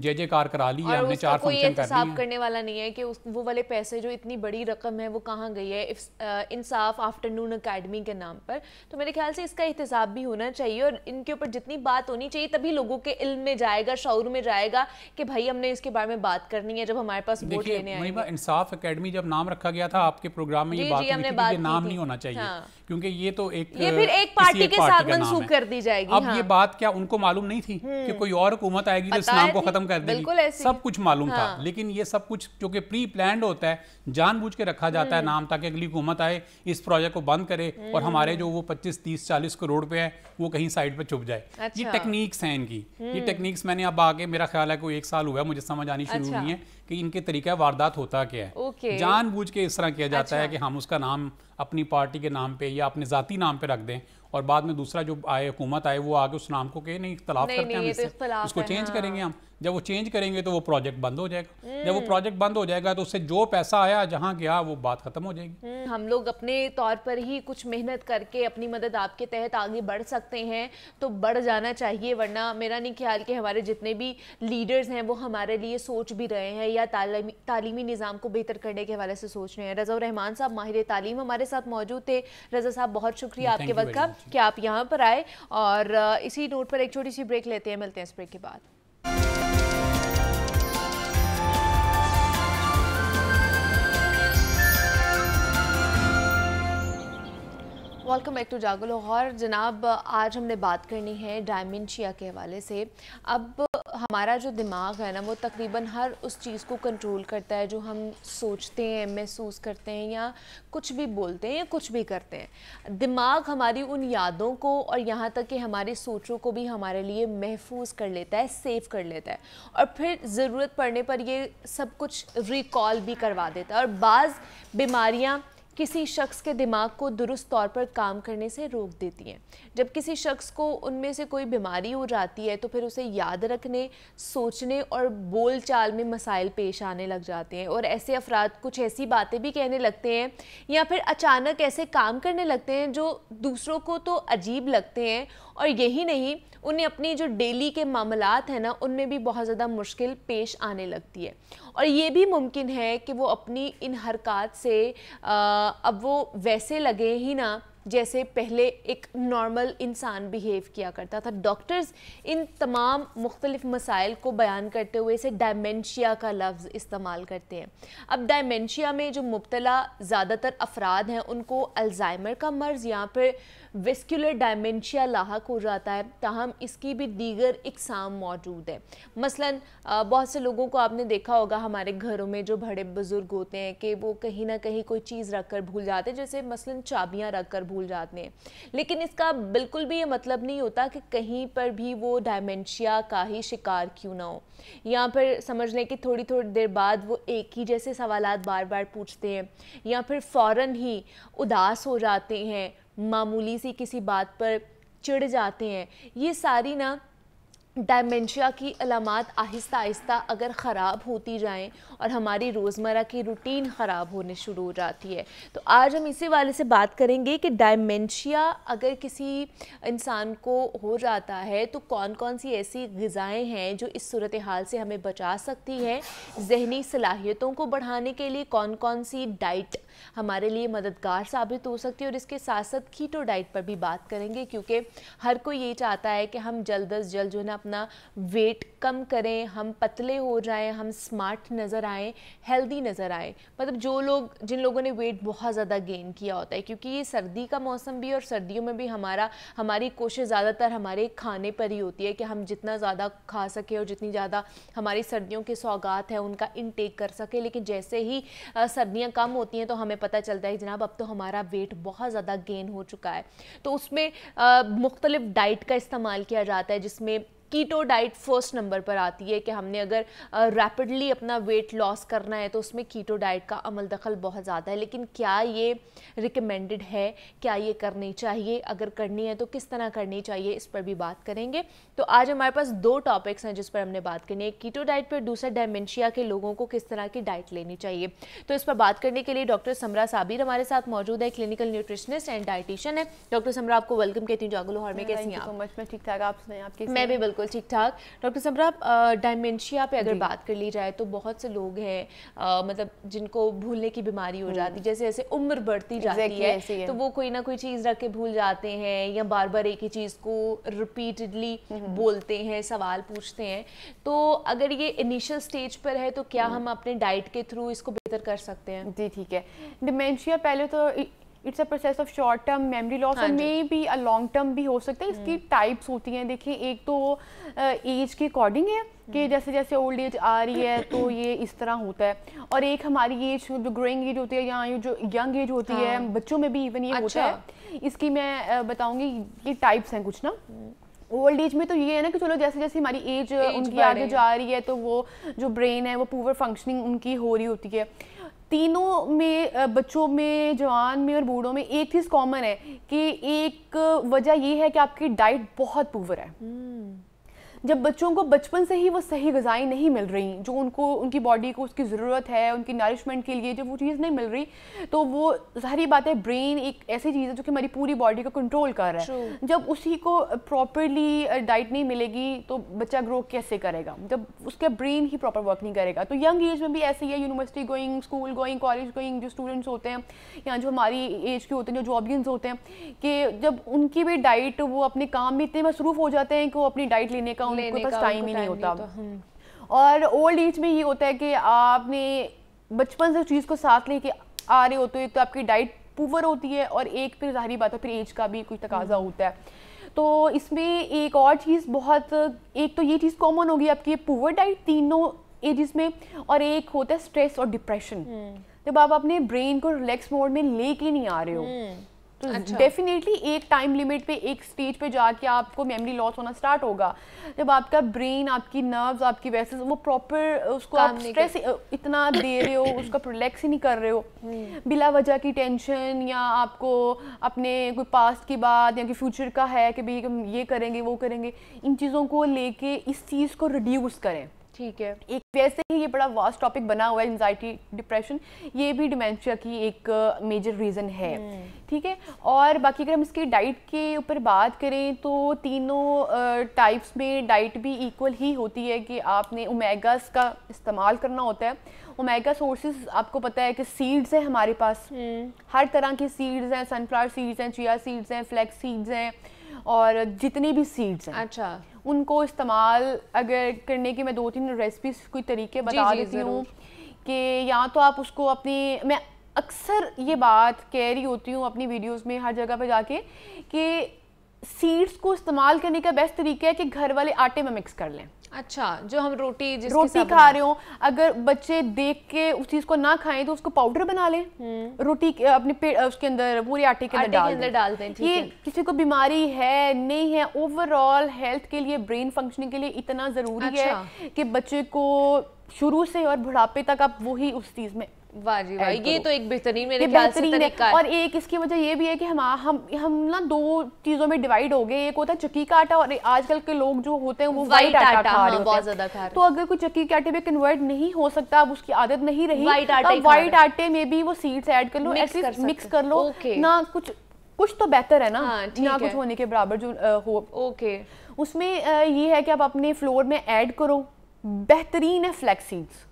जय जयकार करा ली है हमने चार कोई इंसाफ करने
वाला नहीं है कि उस वो वाले पैसे जो इतनी बड़ी रकम है वो कहाँ गई है इंसाफ आफ्टरनून अकेडमी के नाम पर तो मेरे ख्याल से इसका एहतसाब भी होना चाहिए और इनके ऊपर जितनी बात होनी चाहिए तभी लोगों के इल्म में जाएगा शौर में जाएगा कि भाई हमने इसके बारे में बात करनी है जब हमारे पास वोट लेने
इंसाफ अकेडमी जब नाम रखा गया था आपके प्रोग्राम में ये बात नाम नहीं होना चाहिए हाँ। क्योंकि ये तो एक ये फिर एक पार्टी के साथ मनसूख कर
दी जाएगी अब हाँ। ये
बात क्या उनको मालूम नहीं थी कि हम्म। कोई और हुकूमत आएगी तो इस्लाम को खत्म कर देगी सब कुछ मालूम था हाँ। लेकिन ये सब कुछ जो कि प्री प्लान होता है जानबूझ के रखा जाता है हम्म। नाम ताकि अगली हुकूमत आए इस प्रोजेक्ट को बंद करे और हम्म। हमारे जो वो पच्चीस तीस चालीस करोड़ रुपए है वो कहीं साइड पर छुप जाए ये टेक्निक्स अच्छा। हैं इनकी ये टेक्निक्स मैंने अब आगे मेरा ख्याल है कोई एक साल हुआ है मुझे समझ आनी शुरू अच्छा। हुई है कि इनके तरीका वारदात होता क्या है okay. बूझ के इस तरह किया जाता अच्छा। है कि हम उसका नाम अपनी पार्टी के नाम पे या अपने जाती नाम पे रख दें और बाद में दूसरा जो आए हुकूमत आए वो आगे उस नाम को कहे नहीं इख्तलाफ करते हैं हम तो इससे उसको चेंज हाँ। करेंगे हम जब वो चेंज करेंगे तो वो प्रोजेक्ट बंद हो जाएगा जब वो प्रोजेक्ट हम्म। बंद हो जाएगा तो उससे जो पैसा आया जहाँ गया वो बात खत्म हो जाएगी
हम्म, हम लोग अपने तौर पर ही कुछ मेहनत करके अपनी मदद आपके तहत आगे बढ़ सकते हैं तो बढ़ जाना चाहिए वरना मेरा नहीं ख्याल कि हमारे जितने भी लीडर्स हैं वो हमारे लिए सोच भी रहे हैं या तालीमी, तालीमी निज़ाम को बेहतर करने के हवाले से सोच रहे हैं रजा रहमान साहब माहिर तालीम हमारे साथ मौजूद थे रजा साहब बहुत शुक्रिया आपके वक्त का कि आप यहाँ पर आए और इसी नोट पर एक छोटी सी ब्रेक लेते हैं मिलते हैं इस ब्रेक के बाद वेलकम बैक टू जागो लाहौर जनाब आज हमने बात करनी है डायमेंशिया के हवाले से अब हमारा जो दिमाग है ना वो तकरीबन हर उस चीज़ को कंट्रोल करता है जो हम सोचते हैं महसूस करते हैं या कुछ भी बोलते हैं या कुछ भी करते हैं दिमाग हमारी उन यादों को और यहाँ तक कि हमारी सोचों को भी हमारे लिए महफूज कर लेता है सेव कर लेता है और फिर ज़रूरत पड़ने पर ये सब कुछ रिकॉल भी करवा देता है और बाज़ बीमारियाँ किसी शख्स के दिमाग को दुरुस्त तौर पर काम करने से रोक देती हैं जब किसी शख्स को उनमें से कोई बीमारी हो जाती है तो फिर उसे याद रखने सोचने और बोल चाल में मसाइल पेश आने लग जाते हैं और ऐसे अफराद कुछ ऐसी बातें भी कहने लगते हैं या फिर अचानक ऐसे काम करने लगते हैं जो दूसरों को तो अजीब लगते हैं और यही नहीं उन्हें अपनी जो डेली के मामलात हैं ना उनमें भी बहुत ज़्यादा मुश्किल पेश आने लगती है और ये भी मुमकिन है कि वो अपनी इन हरकत से आ, अब वो वैसे लगे ही ना जैसे पहले एक नॉर्मल इंसान बिहेव किया करता था डॉक्टर्स इन तमाम मुख्तलिफ़ मसाइल को बयान करते हुए इसे डायमेंशिया का लफ्ज़ इस्तेमाल करते हैं अब डायमेंशिया में जो मुबतला ज़्यादातर अफराद हैं उनको अल्ज़ाइमर का मर्ज़ या फिर वेस्क्यूलर डायमेंशिया लाक हो जाता है तहम इसकी भी दीगर इकसाम मौजूद है मसलन बहुत से लोगों को आपने देखा होगा हमारे घरों में जो बड़े बुज़ुर्ग होते हैं कि वो कहीं ना कहीं कोई चीज़ रख कर भूल जाते हैं जैसे मसलन चाबियाँ रख कर भूल जाते हैं लेकिन इसका बिल्कुल भी ये मतलब नहीं होता कि कहीं पर भी वो डायमेंशिया का ही शिकार क्यों ना हो या फिर समझ लें कि थोड़ी थोड़ी देर बाद वो एक ही जैसे सवाल बार बार पूछते हैं या फिर फ़ौर ही उदास हो जाते हैं मामूली सी किसी बात पर चिढ़ जाते हैं ये सारी ना डायमेंशिया की अलामत आहिस्ता आहिस्ता अगर ख़राब होती जाएं और हमारी रोज़मर्रा की रूटीन ख़राब होने शुरू हो जाती है तो आज हम इसी वाले से बात करेंगे कि डायमेंशिया अगर किसी इंसान को हो जाता है तो कौन कौन सी ऐसी गज़ाएँ हैं जो इस सूरत हाल से हमें बचा सकती हैं जहनी सलाहियतों को बढ़ाने के लिए कौन कौन सी डाइट हमारे लिए मददगार साबित हो सकती है और इसके साथ साथ कीटो डाइट पर भी बात करेंगे क्योंकि हर कोई ये चाहता है कि हम जल्द अज जल्द जो है ना अपना वेट कम करें हम पतले हो जाएं हम स्मार्ट नज़र आएँ हेल्दी नज़र आएँ मतलब जो लोग जिन लोगों ने वेट बहुत ज़्यादा गेन किया होता है क्योंकि ये सर्दी का मौसम भी और सर्दियों में भी हमारा हमारी कोशिश ज़्यादातर हमारे खाने पर ही होती है कि हम जितना ज़्यादा खा सकें और जितनी ज़्यादा हमारी सर्दियों के सौगात है उनका इनटेक कर सकें लेकिन जैसे ही सर्दियाँ कम होती हैं तो हम हमें पता चलता है जनाब अब तो हमारा वेट बहुत ज़्यादा गेन हो चुका है तो उसमें मुख्तलिफ़ डाइट का इस्तेमाल किया जाता है जिसमें कीटो डाइट फर्स्ट नंबर पर आती है कि हमने अगर रैपिडली अपना वेट लॉस करना है तो उसमें कीटो डाइट का अमल दखल बहुत ज़्यादा है लेकिन क्या ये रिकमेंडेड है क्या ये करनी चाहिए अगर करनी है तो किस तरह करनी चाहिए इस पर भी बात करेंगे तो आज हमारे पास दो टॉपिक्स हैं जिस पर हमने बात करनी है कीटो डाइट पर दूसरा डायमेंशिया के लोगों को किस तरह की डाइट लेनी चाहिए तो इस पर बात करने के लिए डॉक्टर समरा साबिर हमारे साथ मौजूद है क्लिनिकल न्यूट्रिशनिस्ट एंड डाइटिशियन है डॉक्टर समरा आपको वेलकम कहती हूँ जागुल
में ठीक ठाक आप आपकी मैं भी
बिल्कुल बिल्कुल ठीक ठाक डॉक्टर सम्राब डायमेंशिया पे अगर बात कर ली जाए तो बहुत से लोग हैं मतलब जिनको भूलने की बीमारी हो हम्म। जाती है जैसे जैसे उम्र बढ़ती जाती है तो वो कोई ना कोई चीज़ रख के भूल जाते हैं या बार बार एक ही चीज़ को रिपीटेडली हम्म। बोलते हैं सवाल पूछते हैं तो अगर ये इनिशियल स्टेज पर है तो क्या हम्म। हम अपने डाइट के थ्रू इसको बेहतर कर
सकते हैं जी ठीक है डिमेंशिया पहले तो it's a process of short term memory loss और maybe a long term भी हो सकता है हम्म। इसकी टाइप्स होती हैं देखिए एक तो एज के अकॉर्डिंग है कि हम्म। जैसे जैसे ओल्ड एज आ रही है तो ये इस तरह होता है और एक हमारी एज जो ग्रोइंग एज होती है या जो यंग एज होती हाँ। है बच्चों में भी इवन ये अच्छा। होता है इसकी मैं बताऊंगी ये टाइप्स हैं कुछ ना ओल्ड हम्म। एज में तो ये है ना कि चलो जैसे जैसे हमारी एज, एज उनकी आगे जा रही है तो वो जो ब्रेन है वो पूवर फंक्शनिंग उनकी हो रही होती है तीनों में बच्चों में जवान में और बूढ़ों में एक चीज़ कॉमन है कि एक वजह ये है कि आपकी डाइट बहुत पुअर है हम्म। जब बच्चों को बचपन से ही वो सही गज़ाएँ नहीं मिल रही जो उनको उनकी बॉडी को उसकी ज़रूरत है उनकी नरिशमेंट के लिए जब वो चीज़ नहीं मिल रही तो वो सारी बात है ब्रेन एक ऐसी चीज़ है जो कि हमारी पूरी बॉडी को कंट्रोल कर रहा है जब उसी को प्रॉपरली डाइट नहीं मिलेगी तो बच्चा ग्रो कैसे करेगा जब उसका ब्रेन ही प्रॉपर वर्क नहीं करेगा तो यंग एज में भी ऐसे ही है university going school going college going जो स्टूडेंट्स होते हैं या जो हमारी एज के होते हैं जो जॉबियंस होते हैं कि जब उनकी भी डाइट वो अपने काम में इतने मसरूफ़ हो जाते हैं कि वो अपनी डाइट लेने का कि उनके पास टाइम ही नहीं होता हम्म। और ओल्ड एज में ये होता है कि आपने बचपन से उस चीज़ को साथ लेके आ रहे होते हो तो आपकी डाइट पुअर होती है और एक फिर जाहरी बात है फिर एज का भी कुछ तकाजा हम्म। होता है तो इसमें एक और चीज़ बहुत एक तो ये चीज़ कॉमन होगी आपकी पुअर डाइट तीनों एजेस में और एक होता है स्ट्रेस और डिप्रेशन हम्म। जब आप अपने ब्रेन को रिलैक्स मोड में लेके नहीं आ रहे हो डेफिनेटली अच्छा। एक टाइम लिमिट पे एक स्टेज पे जाके आपको मेमोरी लॉस होना स्टार्ट होगा जब आपका ब्रेन आपकी नर्व्स आपकी वैसे वो प्रॉपर उसको आप स्ट्रेस इतना दे रहे हो उसका रिलैक्स ही नहीं कर रहे हो हम्म। बिला वजह की टेंशन या आपको अपने कोई पास्ट की बात या कि फ्यूचर का है कि भाई ये करेंगे वो करेंगे इन चीज़ों को लेके इस चीज़ को रिड्यूस करें ठीक है एक वैसे ही ये बड़ा वास्ट टॉपिक बना हुआ है एनजाइटी डिप्रेशन ये भी डिमेंशिया की एक मेजर uh, रीज़न है हम्म। ठीक है और बाकी अगर हम इसकी डाइट के ऊपर बात करें तो तीनों टाइप्स uh, में डाइट भी इक्वल ही होती है कि आपने ओमेगास का इस्तेमाल करना होता है ओमेगा सोर्सेज आपको पता है कि सीड्स हैं हमारे पास हम्म। हर तरह की सीड्स हैं सनफ्लावर सीड्स हैं चिया सीड्स हैं फ्लैक्स सीड्स हैं और जितने भी सीड्स हैं अच्छा उनको इस्तेमाल अगर करने की मैं दो तीन रेसिपीज कोई तरीके बता देती हूँ कि या तो आप उसको अपनी मैं अक्सर ये बात कह रही होती हूँ अपनी वीडियोस में हर जगह पे जाके कि सीड्स को इस्तेमाल करने का बेस्ट तरीका है कि घर वाले आटे में मिक्स कर लें अच्छा जो हम
रोटी रोटी खा रहे हो
अगर बच्चे देख के उस चीज को ना खाएं तो उसको पाउडर बना लें
हम्म।
रोटी अपने पेट उसके अंदर पूरे आटे के अंदर डाल दें ये किसी को बीमारी है नहीं है ओवरऑल हेल्थ के लिए ब्रेन फंक्शनिंग के लिए इतना ज़रूरी है अच्छा। कि बच्चे को शुरू से और बुढ़ापे तक आप वही उस चीज़ में वाह ये तो एक बेहतरीन
मेरे ख्याल से तरीका है और एक
इसकी वजह ये भी है कि हम हम हम ना दो चीज़ों में डिवाइड हो गए एक होता है चक्की का आटा और आजकल के लोग जो होते हैं वो वाइट आटा खा रहे हाँ, बहुत ज्यादा खा तो अगर कोई चक्की के आटे में कन्वर्ट नहीं हो सकता अब उसकी आदत नहीं रही वाइट वाइट आटे में भी वो सीड्स एड कर लो एटलीस्ट मिक्स कर लो ना कुछ कुछ तो बेहतर है ना हाँ, ना कुछ होने के बराबर जो हो ओके उसमें ये है कि आप अपने फ्लोर में ऐड करो बेहतरीन है फ्लैक्सीड्स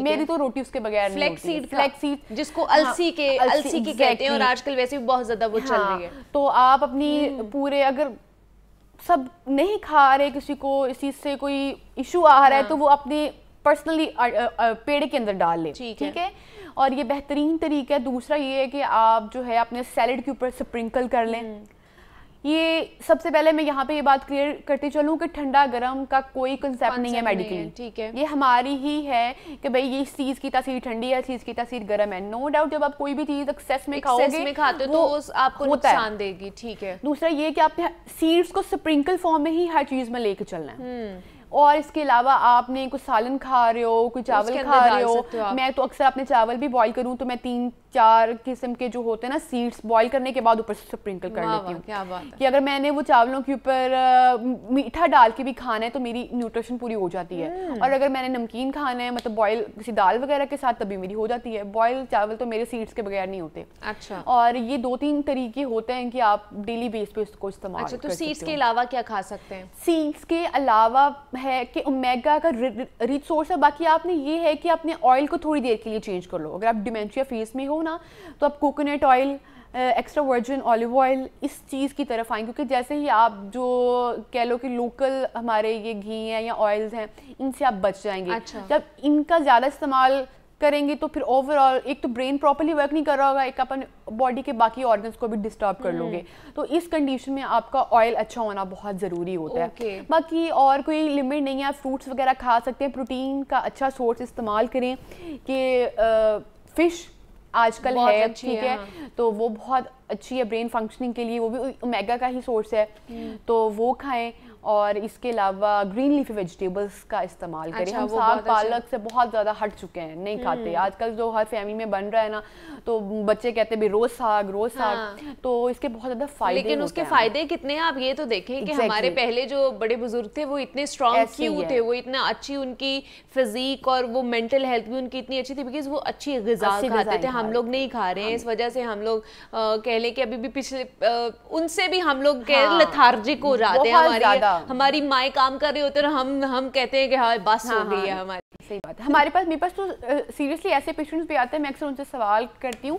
मेरी तो रोटी उसके बगैर फ्लेक्स हाँ। जिसको हाँ, अलसी के अलसी, की कहते हैं और आजकल वैसे भी बहुत ज्यादा वो चल हाँ, रही है तो आप अपनी हम्म। पूरे अगर सब नहीं खा रहे किसी को इस चीज से कोई इशू आ रहा है तो वो अपने पर्सनली पेड़ के अंदर डाल ले ठीक है और ये बेहतरीन तरीका है दूसरा ये है कि आप जो है अपने सैलड के ऊपर स्प्रिंकल कर लें हम्म। ये सबसे पहले मैं यहाँ पे ये बात क्लियर करते चलूँ कि ठंडा गर्म का कोई कंसेप्ट नहीं है मेडिकली ठीक है ये हमारी ही है कि भाई ये इस चीज़ की तस्वीर ठंडी है इस चीज़ की तस्वीर गर्म है नो no डाउट जब आप कोई भी चीज़ एक्सेस में खाओगे में खाते तो उस आपको नुकसान देगी ठीक है दूसरा ये कि आप सीड्स को स्प्रिंकल फॉर्म में ही हर चीज़ में लेके चलना है हम्म। और इसके अलावा आपने कुछ सालन खा रहे हो कुछ चावल खा रहे हो मैं तो अक्सर अपने चावल भी बॉईल करूँ तो मैं तीन चार किस्म के जो होते हैं ना सीड्स बॉईल करने के बाद ऊपर से स्प्रिंकल कर लेती हूँ क्या बात कि अगर मैंने वो चावलों के ऊपर मीठा डाल के भी खाना है तो मेरी न्यूट्रिशन पूरी हो जाती है हम्म। और अगर मैंने नमकीन खाना है मतलब बॉईल किसी दाल वगैरह के साथ तभी मेरी हो जाती है बॉयल चावल तो मेरे सीड्स के बगैर नहीं होते अच्छा और ये दो तीन तरीके होते हैं कि आप डेली बेस पे उसको इस्तेमाल अच्छा तो सीड्स के अलावा क्या खा सकते हैं सीड्स के अलावा है कि ओमेगा का रिच सोर्स है बाकी आपने ये है कि अपने ऑयल को थोड़ी देर के लिए चेंज कर लो अगर आप डिमेंशिया फेस में हो हूँ ना तो आप coconut oil extra virgin olive oil इस चीज़ की तरफ आएँ क्योंकि जैसे ही आप जो कह लो कि लोकल हमारे ये घी हैं या ऑयल्स हैं इनसे आप बच जाएंगे अच्छा। जब इनका ज़्यादा इस्तेमाल करेंगे तो फिर ओवरऑल एक तो ब्रेन प्रॉपरली वर्क नहीं कर रहा होगा एक अपन बॉडी के बाकी ऑर्गन्स को भी डिस्टर्ब कर लोगे हम्म। तो इस कंडीशन में आपका ऑयल अच्छा होना बहुत ज़रूरी होता okay. है बाकी और कोई लिमिट नहीं है फ्रूट्स वगैरह खा सकते हैं प्रोटीन का अच्छा सोर्स इस्तेमाल करें कि फ़िश आजकल है ठीक है, हाँ। तो वो बहुत अच्छी है ब्रेन फंक्शनिंग के लिए वो भी ओमेगा का ही सोर्स है हम्म। तो वो खाएं और इसके अलावा ग्रीन लीफी वेजिटेबल्स का इस्तेमाल करें अच्छा, हम साग अच्छा पालक से बहुत ज़्यादा हट चुके हैं नहीं खाते हम्म। आजकल जो हर फैमिली में बन रहा है ना तो बच्चे कहते भी रोज साग रोज हाँ। साग तो इसके बहुत ज़्यादा फायदे लेकिन उसके फायदे कितने हैं आप ये तो देखें exactly. हमारे पहले
जो बड़े बुजुर्ग थे वो इतने
स्ट्रॉन्ग क्यों थे वो
इतना अच्छी उनकी फिजीक और वो मेंटल हेल्थ भी उनकी इतनी अच्छी थी बिकॉज वो अच्छी गजा खाते थे हम लोग नहीं खा रहे हैं इस वजह से हम लोग कह लें कि अभी भी पिछले उनसे भी हम लोग लथार्जिक हाँ। हो जाते हैं हमारे हमारी माए काम कर रही है हैं हम हम कहते हैं कि हाँ बस हाँ, हो हाँ। गई है हमारी
सही बात है हमारे पास मेरे पास तो सीरियसली ऐसे पेशेंट्स भी आते हैं मैं अक्सर उनसे सवाल करती हूँ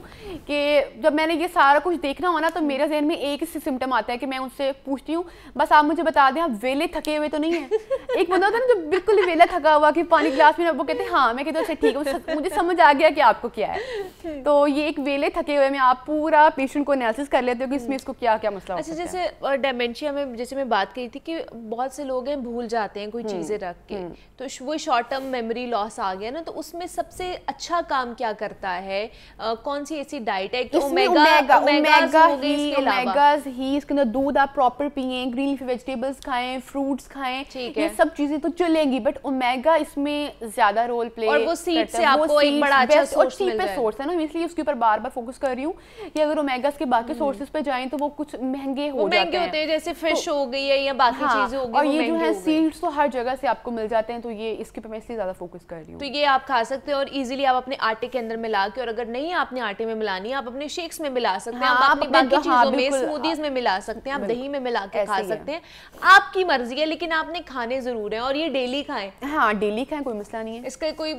कि जब मैंने ये सारा कुछ देखना हो ना तो मेरे जहन में एक ही सिम्टम आता है कि मैं उनसे पूछती हूँ बस आप मुझे बता दें आप वेले थके हुए तो नहीं है एक बंदा होता है ना जो बिल्कुल वेला थका हुआ कि पानी गिलास में वो कहते हैं हाँ मैं कहते हूँ अच्छा ठीक है मुझे समझ आ गया कि आपको क्या है तो ये एक वेले थके हुए में आप पूरा पेशेंट को एनालिसिस कर लेते हो कि इसमें hmm. इसको क्या क्या मसला अच्छा जैसे
डेमेंशिया में जैसे मैं
बात कही थी कि बहुत से लोग हैं भूल जाते हैं कोई hmm. चीज़ें रख के
hmm. तो वो short term memory memory loss आ गया ना तो उसमें सबसे अच्छा काम क्या करता है आ, कौन सी ऐसी डाइट है कि ओमेगा
ही इसके अंदर दूध आप प्रॉपर पिए ग्रीन लीफी वेजिटेबल्स खाएं फ्रूट्स खाएं ठीक ये सब चीजें तो चलेंगी बट ओमेगा इसमें ज्यादा रोल प्ले और वो सीड से आपको एक बड़ा अच्छा सोर्स है ना इसलिए उसके ऊपर बार-बार फोकस कर रही हूँ कि अगर ओमेगा के बाकी सोर्सेज हम्म। पे जाएं तो वो कुछ महंगे हो महंगे होते हैं
जैसे फिश तो हो गई है या बाकी हाँ, चीजें हो गई और ये जो है
सीड्स तो हर जगह से आपको मिल जाते हैं तो ये इसके ऊपर मैं इसलिए ज्यादा फोकस कर रही हूँ तो
ये आप खा सकते हैं और इजीली आप अपने आटे के अंदर मिला के और अगर नहीं आपने आटे में मिलानी आप अपने शेक्स में मिला सकते हैं हाँ, आप अपनी बाकी चीजों में स्मूदीज में मिला सकते हैं आप हाँ, हाँ, हाँ, दही में मिला के खा सकते हैं आपकी मर्जी है लेकिन आपने खाने जरूर है और ये डेली खाए
हाँ डेली खाए कोई मसला नहीं है इसका कोई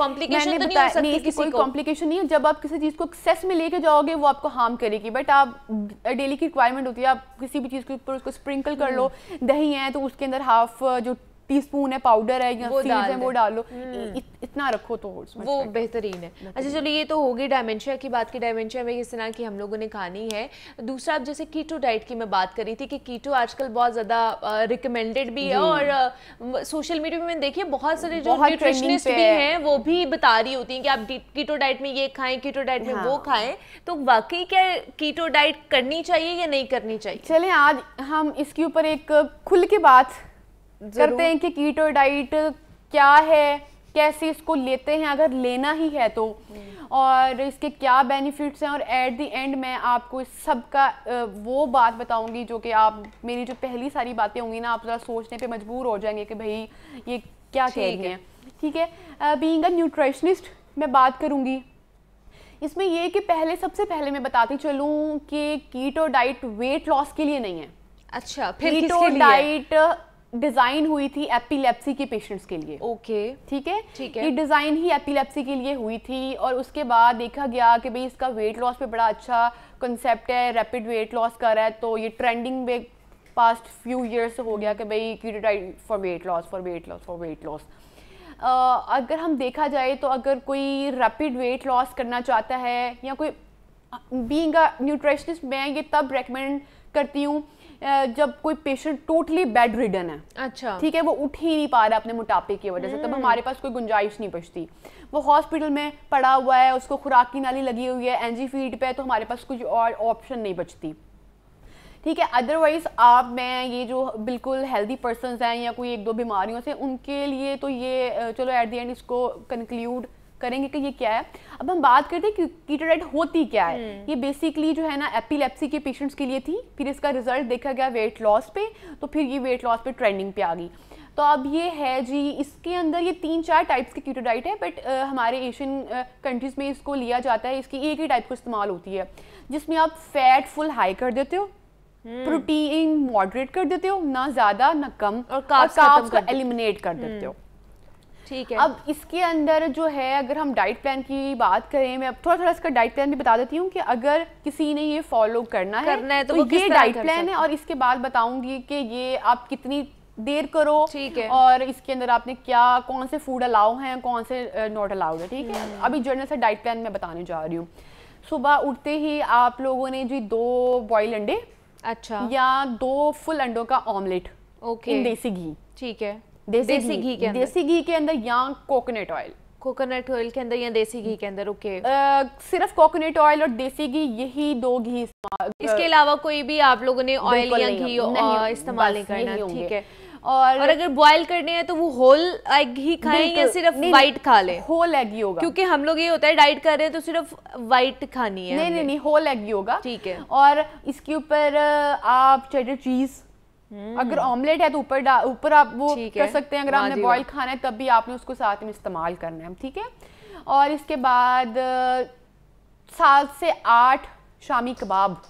कॉम्प्लिकेशन नहीं तो हो कोई कॉम्प्लिकेशन नहीं है जब आप किसी चीज को एक्सेस में लेके जाओगे वो आपको हार्म करेगी बट आप डेली की रिक्वायरमेंट होती है आप किसी भी चीज के ऊपर उसको स्प्रिंकल कर लो हम्म। दही है तो उसके अंदर हाफ जो टीस्पून है पाउडर है या सीड्स हैं वो डालो हम्म। इत, इतना रखो तो वो बेहतरीन है अच्छा चलो
ये तो होगी डायमेंशिया की बात की डायमेंशिया में इस तरह की हम लोगों ने खानी है दूसरा आप जैसे कीटो डाइट की मैं बात कर रही थी कि कीटो आजकल बहुत ज़्यादा रिकमेंडेड भी है और सोशल मीडिया में देखिए बहुत सारे जो न्यूट्रिशनिस्ट भी हैं वो भी बता रही होती हैं कि आप कीटो डाइट में ये
खाएं कीटो डाइट में वो हाँ। खाएं तो वाकई क्या कीटो डाइट करनी चाहिए या नहीं करनी चाहिए चले आज हम इसके ऊपर एक खुल के बात करते हैं कि कीटो डाइट क्या है कैसे इसको लेते हैं अगर लेना ही है तो हम्म। और इसके क्या बेनिफिट्स हैं और एट दी एंड मैं आपको इस सब का वो बात बताऊंगी जो कि आप मेरी जो पहली सारी बातें होंगी ना आप ज़रा सोचने पे मजबूर हो जाएंगे कि भाई ये क्या कह रही हैं ठीक है बीइंग अ न्यूट्रिशनिस्ट मैं बात करूंगी इसमें ये कि पहले सबसे पहले मैं बताती चलूँ कि कीटो डाइट वेट लॉस के लिए नहीं है अच्छा फिर कीटो डाइट डिजाइन हुई थी एपिलेप्सी के पेशेंट्स के लिए ओके ठीक है ठीक है ये डिजाइन ही एपिलेप्सी के लिए हुई थी और उसके बाद देखा गया कि भाई इसका वेट लॉस पे बड़ा अच्छा कंसेप्ट है रैपिड वेट लॉस कर रहा है तो ये ट्रेंडिंग में पास्ट फ्यू ईयर्स हो गया कि भाई क्यूटाइड for weight loss for weight loss for weight loss अगर हम देखा जाए तो अगर कोई रैपिड वेट लॉस करना चाहता है या कोई बींग न्यूट्रिशनिस्ट मैं ये तब रेकमेंड करती हूँ जब कोई पेशेंट टोटली बेड रिडन है अच्छा ठीक है वो उठ ही नहीं पा रहा अपने मोटापे की वजह से तब हम्म। हमारे पास कोई गुंजाइश नहीं बचती वो हॉस्पिटल में पड़ा हुआ है उसको खुराक की नाली लगी हुई है एनजी फीड पे तो हमारे पास कुछ और ऑप्शन नहीं बचती ठीक है अदरवाइज़ आप मैं ये जो बिल्कुल हेल्दी पर्सन हैं या कोई एक दो बीमारियों से उनके लिए तो ये चलो एट दी एंड इसको कंक्लूड करेंगे कि ये क्या है अब हम बात करते हैं कीटोडाइट होती क्या है हम्म। ये बेसिकली जो है ना एपिलेप्सी के पेशेंट्स के लिए थी फिर इसका रिजल्ट देखा गया वेट लॉस पे तो फिर ये वेट लॉस पे ट्रेंडिंग पे आ गई तो अब ये है जी इसके अंदर ये तीन चार टाइप्स की कीटोडाइट है बट हमारे एशियन कंट्रीज़ में इसको लिया जाता है इसकी एक ही टाइप को इस्तेमाल होती है जिसमें आप फैट फुल हाई कर देते हो प्रोटीन हम्म। मॉडरेट कर देते हो ना ज़्यादा ना कम और कार्ब्स का एलिमिनेट कर देते हो ठीक है अब इसके अंदर जो है अगर हम डाइट प्लान की बात करें मैं अब थोड़ा थोड़ा इसका डाइट प्लान भी बता देती हूँ कि अगर किसी ने ये फॉलो करना, करना है, तो, तो ये डाइट प्लान है और इसके बाद बताऊंगी कि ये आप कितनी देर करो ठीक है और इसके अंदर आपने क्या कौन से फूड अलाउ हैं कौन से नॉट अलाउड है ठीक है हम्म। अभी जर्नल से डाइट प्लान मैं बताने जा रही हूँ सुबह उठते ही आप लोगों ने जी दो बॉयल अंडे अच्छा या दो फुल अंडों का ऑमलेट ओके देसी घी ठीक है देसी, घी के अंदर देसी घी के अंदर या कोकोनट ऑयल कोकोनट ऑयल के अंदर या देसी घी के अंदर ओके सिर्फ कोकोनट ऑयल और देसी घी यही दो घी इसके अलावा
कोई भी आप लोगों ने ऑयल या घी इस्तेमाल नहीं करना ठीक है और, और अगर
बॉयल करने हैं तो वो होल
एग ही खाएं या सिर्फ वाइट खा लें होल एग ही होगा क्योंकि हम लोग ये होता है डाइट कर रहे हैं तो सिर्फ वाइट खानी है नहीं नहीं नहीं
होल एग ही होगा ठीक है और इसके ऊपर आप चेडर चीज़ हम्म। अगर ऑमलेट है तो ऊपर ऊपर आप वो कर सकते हैं अगर आपने बॉयल खाना है तब भी आपने उसको साथ में इस्तेमाल करना है ठीक है और इसके बाद सात से आठ शामी कबाब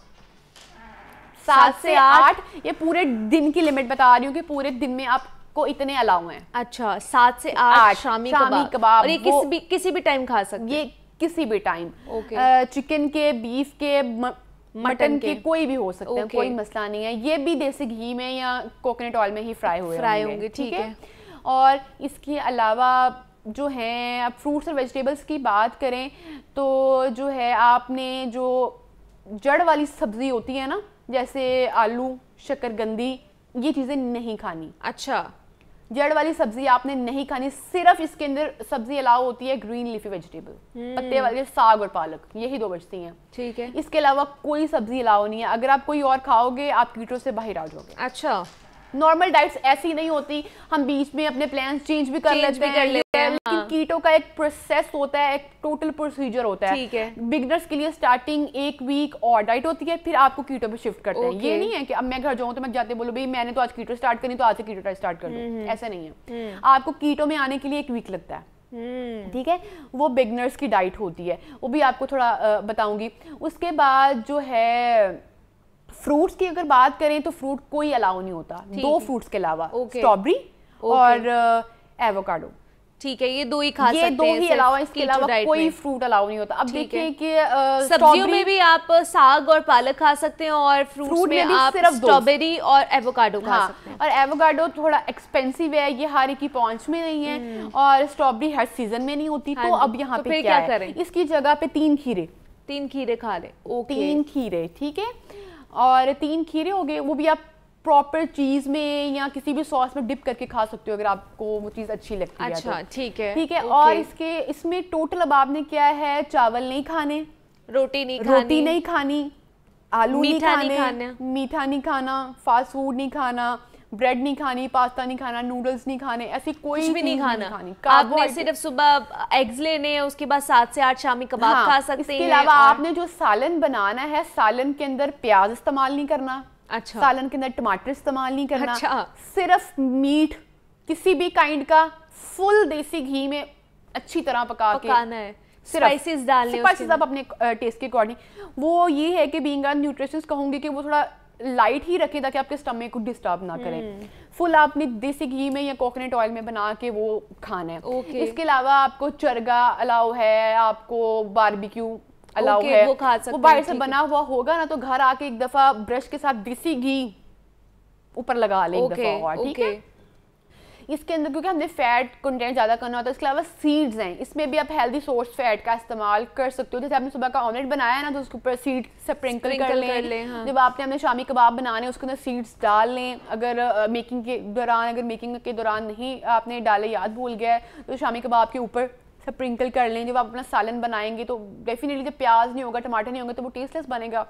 सात से आठ ये पूरे दिन की लिमिट बता रही हूँ कि पूरे दिन में आप को इतने अलाउ हैं अच्छा सात से आठ शामी शामी कबाब और ये किसी भी किसी भी टाइम खा सकते ये किसी भी टाइम ओके चिकन के बीफ के मटन के कोई भी हो सकते हैं कोई मसला नहीं है ये भी देसी घी में या कोकोनट ऑयल में ही फ्राई हुए फ्राई होंगे ठीक है और इसके अलावा जो हैं आप फ्रूट्स और वेजिटेबल्स की बात करें तो जो है आपने जो जड़ वाली सब्ज़ी होती है ना जैसे आलू शकरगंदी ये चीज़ें नहीं खानी अच्छा जड़ वाली सब्जी आपने नहीं खानी सिर्फ इसके अंदर सब्जी अलाव होती है ग्रीन लीफी वेजिटेबल पत्ते वाले साग और पालक यही दो बचती हैं ठीक है इसके अलावा कोई सब्जी अलाव नहीं है अगर आप कोई और खाओगे आप कीटों से बाहर आ जाओगे अच्छा नॉर्मल डाइट्स ऐसी नहीं होती हम बीच में अपने प्लान चेंज भी कर लेते हैं हाँ। लेकिन कीटो का एक प्रोसेस होता है एक टोटल प्रोसीजर होता है बिगनर्स के लिए स्टार्टिंग एक वीक और डाइट होती है फिर आपको कीटो पे शिफ्ट करते हैं ये नहीं है कि अब मैं घर जाऊँ तो मैं जाते बोलो भाई मैंने तो आज कीटो स्टार्ट करनी तो आज से कीटो स्टार्ट कर दो हम्म, हम्म। ऐसा नहीं है हम्म। आपको कीटो में आने के लिए एक वीक लगता है ठीक है वो बिगनर्स की डाइट होती है वो भी आपको थोड़ा बताऊंगी उसके बाद जो है फ्रूट्स की अगर बात करें तो फ्रूट कोई अलाउ नहीं होता दो फ्रूट्स के अलावा स्ट्रॉबेरी और एवोकाडो ठीक है ये दो ही खा ये सकते दो ही अलावा इसके अलावा कोई फ्रूट अलाउ नहीं होता अब देखिए कि सब्जियों में भी
आप साग और पालक खा सकते हैं और फ्रूट में, में आप सिर्फ स्ट्रॉबेरी
और एवोकाडो खा हाँ, सकते हैं और एवोकाडो थोड़ा एक्सपेंसिव है ये हर एक ही पहुंच में नहीं है हम्म। और स्ट्रॉबेरी हर सीजन में नहीं होती तो हाँ अब यहाँ तो पे क्या करें इसकी जगह पे तीन खीरे तीन खीरे खा ले तीन खीरे ठीक है और तीन खीरे हो गए वो भी आप प्रॉपर चीज़ में या किसी भी सॉस में डिप करके खा सकते हो अगर आपको वो चीज़ अच्छी लगती है अच्छा तो। ठीक है ठीक है और इसके इसमें टोटल अब आपने क्या है चावल नहीं खाने रोटी नहीं रोटी नहीं खानी आलू नहीं खाने मीठा नहीं खाना फास्ट फूड नहीं खाना ब्रेड नहीं खानी पास्ता नहीं खाना नूडल्स नहीं खाने ऐसी कोई भी नहीं खाना नहीं खानी आपने सिर्फ सुबह एग्स लेने हैं उसके बाद सात से आठ शामी कबाब हाँ, खा सकते हैं इसके अलावा और... आपने जो सालन बनाना है सालन के अंदर प्याज इस्तेमाल नहीं करना अच्छा सालन के अंदर टमाटर इस्तेमाल नहीं करना अच्छा सिर्फ मीट किसी भी काइंड का फुल देसी घी में अच्छी तरह पका के खाना है स्पाइसेस डालने स्पाइसेस आप अपने टेस्ट के अकॉर्डिंग वो ये है कि बीइंग न्यूट्रिशनिस्ट कहूंगी कि वो थोड़ा लाइट ही रखें ताकि आपके स्टमक को डिस्टर्ब ना करें फुल आपने देसी घी में या कोकोनट ऑयल में बना के वो खाना है okay. इसके अलावा आपको चरगा अलाउ है आपको बारबेक्यू अलाउ okay, है वो खा सकते वो बाहर से बना हुआ होगा ना तो घर आके एक दफा ब्रश के साथ देसी घी ऊपर लगा लें okay, एक दफा और ठीक है इसके अंदर क्योंकि हमने फैट कंटेंट ज़्यादा करना होता तो है इसके अलावा सीड्स हैं इसमें भी आप हेल्दी सोर्स फैट का इस्तेमाल कर सकते हो जैसे आपने सुबह का ऑमलेट बनाया ना तो उसके ऊपर सीड स्प्रिंकल कर लें ले, हाँ। जब आपने हमने शामी कबाब बनाने उसके अंदर सीड्स डाल लें अगर मेकिंग के दौरान अगर मेकिंग के दौरान नहीं आपने डाले याद भूल गया तो शामी कबाब के ऊपर स्प्रिंकल कर लें जब आप अपना सालन बनाएंगे तो डेफिनेटली जब प्याज नहीं होगा टमाटर नहीं होंगे तो वो टेस्टलेस बनेगा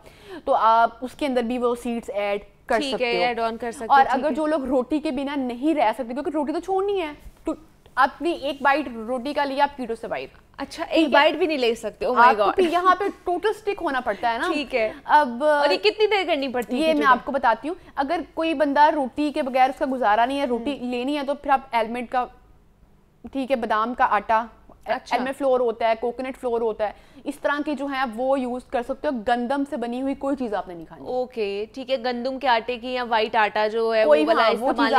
तो आप उसके अंदर भी वो सीड्स ऐड कर सकते है, हो एड ऑन कर सकते और अगर जो लोग रोटी के बिना नहीं रह सकते क्योंकि रोटी तो छोड़नी है तो आपने एक बाइट रोटी का लिया आप कीटो से बाइट अच्छा एक बाइट भी नहीं ले सकते oh आपको तो यहाँ पे टोटल स्टिक होना पड़ता है ना ठीक है अब और ये कितनी देर करनी पड़ती है ये मैं आपको बताती हूँ अगर कोई बंदा रोटी के बगैर उसका गुजारा नहीं है रोटी हम्म। लेनी है तो फिर आप एलमेट का ठीक है बादाम का आटा अच्छा। एनमें फ्लोर होता है कोकोनट फ्लोर होता है इस तरह के जो है आप वो यूज कर सकते हो गंदम से बनी हुई कोई चीज आपने नहीं खानी ओके ठीक है गंदम के आटे की या व्हाइट आटा जो है कोई वो वाला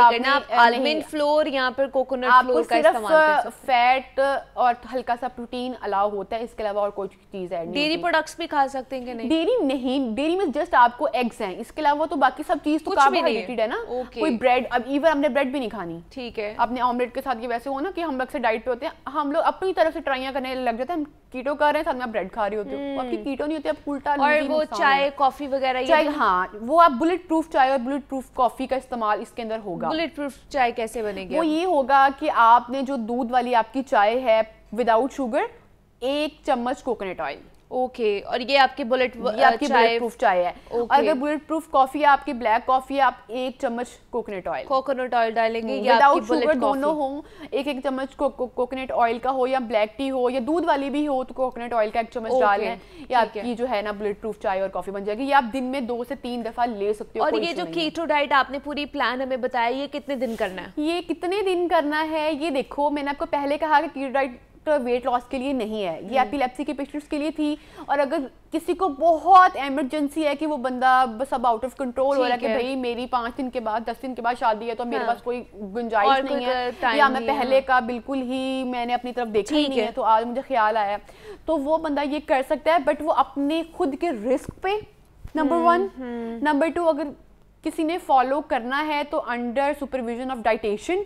हाँ, करना आलमंड फ्लोर या फिर कोकोनट फ्लोर का इस्तेमाल कर फैट और हल्का सा प्रोटीन अलाउ होता है इसके अलावा और कोई चीज है डेयरी
प्रोडक्ट्स भी खा सकते हैं कि नहीं डेयरी
नहीं डेयरी में जस्ट आपको एग्स हैं इसके अलावा तो बाकी सब चीज तो कार्बोहाइड्रेटेड है ना कोई ब्रेड अब इवन हमने ब्रेड भी नहीं खानी ठीक है अपने ऑमलेट के साथ ये वैसे हो ना कि हम लोग से डाइट पे होते हैं हम लोग अपनी तरफ से ट्राइया करने लग जाते हैं कीटो कर रहे हैं साथ में ब्रेड खा रहे होते हो hmm. आपकी हम्म। कीटो नहीं होती आप उल्टा और वो चाय
कॉफी वगैरह चाय हाँ
वो आप बुलेट प्रूफ चाय और बुलेट प्रूफ कॉफी का इस्तेमाल इसके अंदर होगा बुलेट प्रूफ चाय कैसे बनेगी वो ये होगा कि आपने जो दूध वाली आपकी चाय है विदाउट शुगर एक चम्मच कोकोनट ऑयल ओके okay, और ये आपके बुलेट ये आपकी बुलेट प्रूफ चाय है okay. अगर बुलेट प्रूफ कॉफी है आपकी ब्लैक कॉफी है आप एक चम्मच कोकोनट ऑयल कोकोनट ऑयल डालेंगे विदाउट शुगर दोनों हो एक एक चम्मच कोकोनट ऑयल का हो या ब्लैक टी हो या दूध वाली भी हो तो कोकोनट ऑयल का एक चम्मच okay. डाल या आपकी जो है ना बुलेट प्रूफ चाय और कॉफी बन जाएगी ये आप दिन में दो से तीन दफा ले सकते हो और ये जो कीटो डाइट आपने पूरी प्लान हमें बताया ये कितने दिन करना है ये कितने दिन करना है ये देखो मैंने आपको पहले कहा कि कीटो डाइट वेट लॉस के लिए नहीं है ये एपिलेप्सी हम्म। के पेशेंट्स के लिए थी और अगर किसी को बहुत इमरजेंसी है कि वो बंदा बस अब आउट ऑफ कंट्रोल हो रहा है कि भाई मेरी पांच दिन के बाद दस दिन के बाद शादी है तो मेरे हाँ। पास कोई गुंजाइश नहीं है या मैं पहले हाँ। का बिल्कुल ही मैंने अपनी तरफ देखा ही नहीं है तो आज मुझे ख्याल आया तो वो बंदा ये कर सकता है बट वो अपने खुद के रिस्क पे नंबर वन नंबर टू अगर किसी ने फॉलो करना है तो अंडर सुपरविजन ऑफ डाइटेशन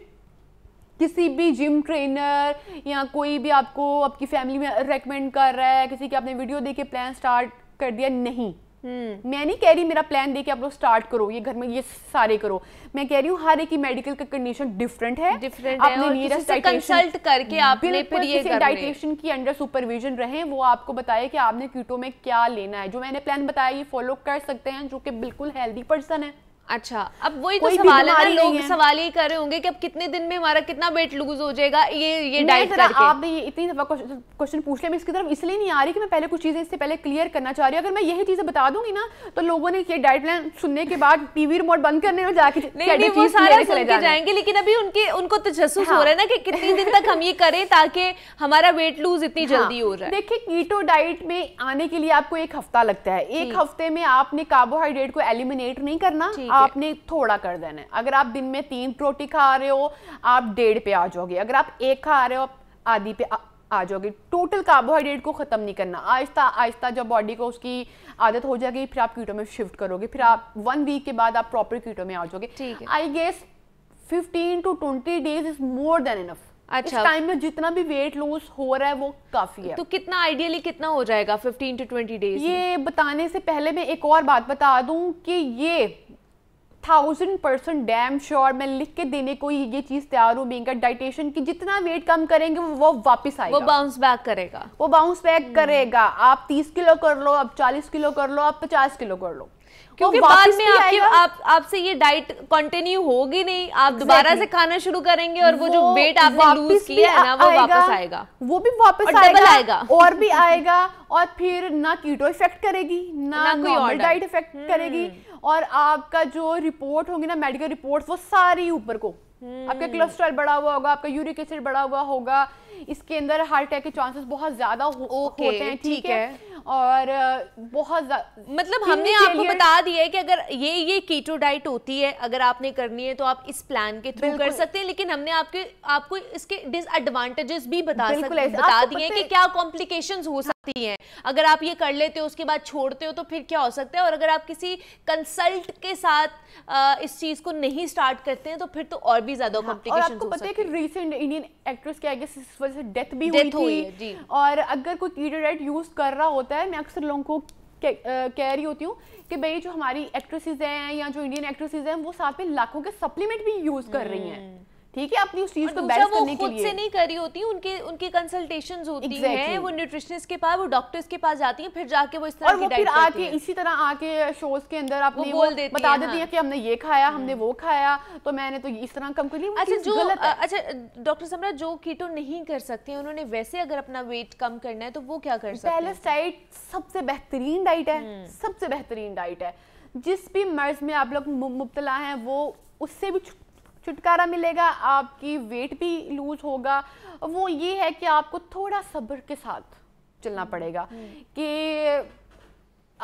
किसी भी जिम ट्रेनर या कोई भी आपको आपकी फैमिली में रेकमेंड कर रहा है किसी की आपने वीडियो देख के प्लान स्टार्ट कर दिया नहीं Hmm. मैं नहीं कह रही मेरा प्लान देके आप लोग स्टार्ट करो ये घर में ये सारे करो मैं कह रही हूँ हर एक की मेडिकल का कंडीशन डिफरेंट है डिफरेंट आपने कंसल्ट करके आपने फिर ये डाइटेशन की अंडर सुपरविजन रहे वो आपको बताए कि आपने कीटो में क्या लेना है जो मैंने प्लान बताया ये फॉलो कर सकते हैं जो कि बिल्कुल हेल्दी पर्सन है अच्छा अब वही तो सवाल है ना लोग सवाल
ये कर रहे होंगे कि अब कितने दिन में हमारा कितना वेट लूज हो जाएगा ये ये डाइट करके आप
भी इतनी दफा क्वेश्चन पूछ लिया मैं इसकी तरफ इसलिए नहीं आ रही कि मैं पहले कुछ चीज़ें इससे पहले क्लियर करना चाह रही हूँ अगर मैं यही चीज़ें बता दूंगी ना तो लोगों ने ये डाइट प्लान सुनने के बाद टीवी रिमोट बंद करने और जाके जाएंगे
लेकिन अभी उनके उनको तजस हो हाँ। रहा है ना कि कितने दिन तक हम ये
करें ताकि हमारा वेट लूज इतनी हाँ। जल्दी हो रहा है देखिए कीटो डाइट में आने के लिए आपको एक हफ्ता लगता है एक हफ्ते में आपने कार्बोहाइड्रेट को एलिमिनेट नहीं करना आपने थोड़ा कर देना है अगर आप दिन में तीन रोटी खा रहे हो आप डेढ़ पे आ जाओगे अगर आप एक खा रहे हो आप आधी पे आ, जाओगे टोटल कार्बोहाइड्रेट को ख़त्म नहीं करना आहिस्ता आहिस्ता जब बॉडी को उसकी आदत हो जाएगी फिर आप कीटो में शिफ्ट करोगे फिर आप वन वीक के बाद आप प्रॉपर कीटो में आ जाओगे ठीक है I guess fifteen to twenty days is more than enough अच्छा इस टाइम में जितना भी वेट लॉस हो रहा है वो काफी है तो कितना आइडियली कितना हो जाएगा 15 टू 20 डेज ये बताने से पहले मैं एक और बात बता दूं कि ये थाउजेंड परसेंट डैम श्योर मैं लिख के देने को ये चीज़ तैयार हूँ बींगा डाइटेशन की जितना वेट कम करेंगे वो वो वापस आएगा वो बाउंस बैक करेगा वो बाउंस बैक करेगा आप तीस किलो कर लो आप चालीस किलो कर लो आप पचास किलो कर लो क्योंकि बाद में आपके आप
आपसे ये डाइट कंटिन्यू होगी नहीं आप दोबारा से खाना शुरू करेंगे और वो जो वेट आपने लूज किया है ना वो वापस आएगा
वो भी वापस आएगा और भी आएगा और फिर ना कीटो इफेक्ट करेगी ना, ना कोई डाइट इफेक्ट हम्म। करेगी और आपका जो रिपोर्ट होगी ना मेडिकल रिपोर्ट वो सारी ऊपर को हम्म। आपका कोलेस्ट्रॉल बढ़ा हुआ होगा आपका यूरिक एसिड बढ़ा हुआ होगा इसके अंदर हार्ट अटैक के चांसेस बहुत ज़्यादा हो, okay, होते हैं ठीक है, है। और बहुत मतलब हमने आपको बता
दिया है कि अगर ये ये कीटो डाइट होती है अगर आपने करनी है तो आप इस प्लान के थ्रू कर सकते हैं लेकिन हमने आपके आपको इसके डिसएडवांटेजेस भी बता सकते बता दिए कि क्या कॉम्प्लिकेशन हो सकती हैं अगर आप ये कर लेते हो उसके बाद छोड़ते हो तो फिर क्या हो सकता है और अगर आप किसी कंसल्ट के साथ
इस चीज को नहीं स्टार्ट करते हैं तो फिर तो और भी ज्यादा कॉम्प्लिकेशन हाँ, आपको पता है कि रिसेंट इंडियन एक्ट्रेस के आगे वजह से डेथ भी हुई थी और अगर कोई कीटोडाइट यूज़ कर रहा होता है मैं अक्सर लोगों को कह रही होती हूँ कि भाई जो हमारी एक्ट्रेसेस हैं या जो इंडियन एक्ट्रेसेस हैं वो साथ में लाखों के सप्लीमेंट भी यूज़ कर रही हैं हम्म। ठीक है अपनी उस चीज को बैलेंस करने के लिए खुद से
नहीं करी होती उनके उनके कंसल्टेशंस होती exactly. हैं वो न्यूट्रिशनिस्ट के पास वो डॉक्टर्स के पास जाती हैं फिर जाके वो इस तरह और की वो फिर आके इसी
तरह आके शोज के अंदर आपने वो बोल देती बता देती है हाँ। कि हमने ये खाया हमने हाँ। वो खाया तो मैंने तो इस तरह कम कर लिया अच्छा जो अच्छा डॉक्टर समरा
जो कीटो नहीं कर सकते उन्होंने वैसे अगर अपना वेट कम करना है तो वो क्या कर सकते हैं बैलेंस डाइट
सबसे बेहतरीन डाइट है हम्म। सबसे बेहतरीन डाइट है जिस भी मर्ज में आप लोग मुबतला है वो उससे भी छुटकारा मिलेगा आपकी वेट भी लूज होगा वो ये है कि आपको थोड़ा सब्र के साथ चलना पड़ेगा हम्म। कि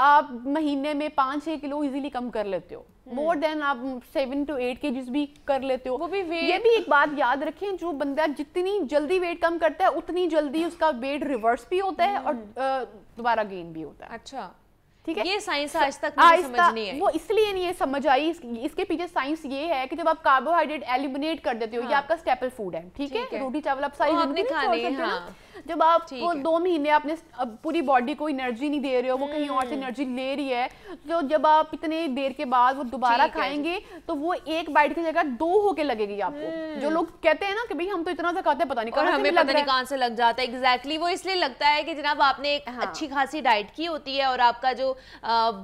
आप महीने में पाँच छः किलो इजीली कम कर लेते हो मोर हम्म। देन आप सेवन टू एट के भी कर लेते हो वो भी वेट ये भी एक बात याद रखें जो बंदा जितनी जल्दी वेट कम करता है उतनी जल्दी उसका वेट रिवर्स भी होता है और हम्म। दोबारा गेन भी होता है अच्छा ठीक है ये साइंस आज तक समझ नहीं है वो इसलिए नहीं समझ आई इसके पीछे साइंस ये है कि जब आप कार्बोहाइड्रेट एलिमिनेट कर देते हो हाँ। ये आपका स्टेपल फूड है ठीक है रोटी चावल आप सारी खाने जब आप वो दो महीने आपने पूरी बॉडी को एनर्जी नहीं दे रहे हो वो कहीं और से एनर्जी हम्म। ले रही है तो जब आप इतने देर के बाद वो दोबारा खाएंगे तो वो एक बाइट की जगह दो होके लगेगी आपको हम्म। जो लोग कहते हैं ना कि भाई हम तो इतना सा खाते हैं पता नहीं कहाँ हमें पता नहीं कहाँ से लग जाता है एग्जैक्टली वो इसलिए लगता है कि जनाब आपने एक हाँ। अच्छी खासी
डाइट की होती है और आपका जो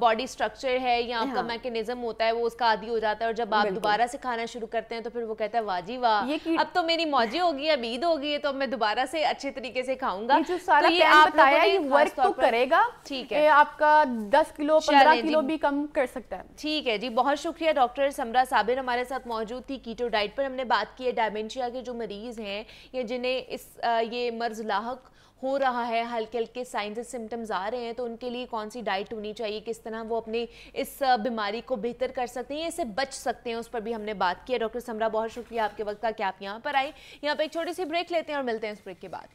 बॉडी स्ट्रक्चर है या आपका मैकेनिज्म हाँ। होता है वो उसका आदि हो जाता है और जब आप दोबारा से खाना शुरू करते हैं तो फिर वो कहता है वाजी वाह अब तो मेरी मौजी होगी अब ईद होगी तो मैं दोबारा से अच्छे तरीके से खाऊंगा जो सारा तो ये आप बताया ये वर्क तो करेगा
ठीक है आपका दस किलो पंद्रह किलो भी कम कर सकता है ठीक है जी बहुत शुक्रिया
डॉक्टर समरा साबिर हमारे साथ मौजूद थी कीटो डाइट पर हमने बात की है डायमेंशिया के जो मरीज हैं या जिन्हें इस ये मर्ज लाहक हो रहा है हल्के हल्के साइंस सिम्टम्स आ रहे हैं तो उनके लिए कौन सी डाइट होनी चाहिए किस तरह वो अपने इस बीमारी को बेहतर कर सकते हैं इसे बच सकते हैं उस पर भी हमने बात की है डॉक्टर समरा बहुत शुक्रिया आपके वक्त का कि आप यहाँ पर आए यहाँ पर एक छोटी सी ब्रेक लेते हैं और मिलते हैं इस ब्रेक के बाद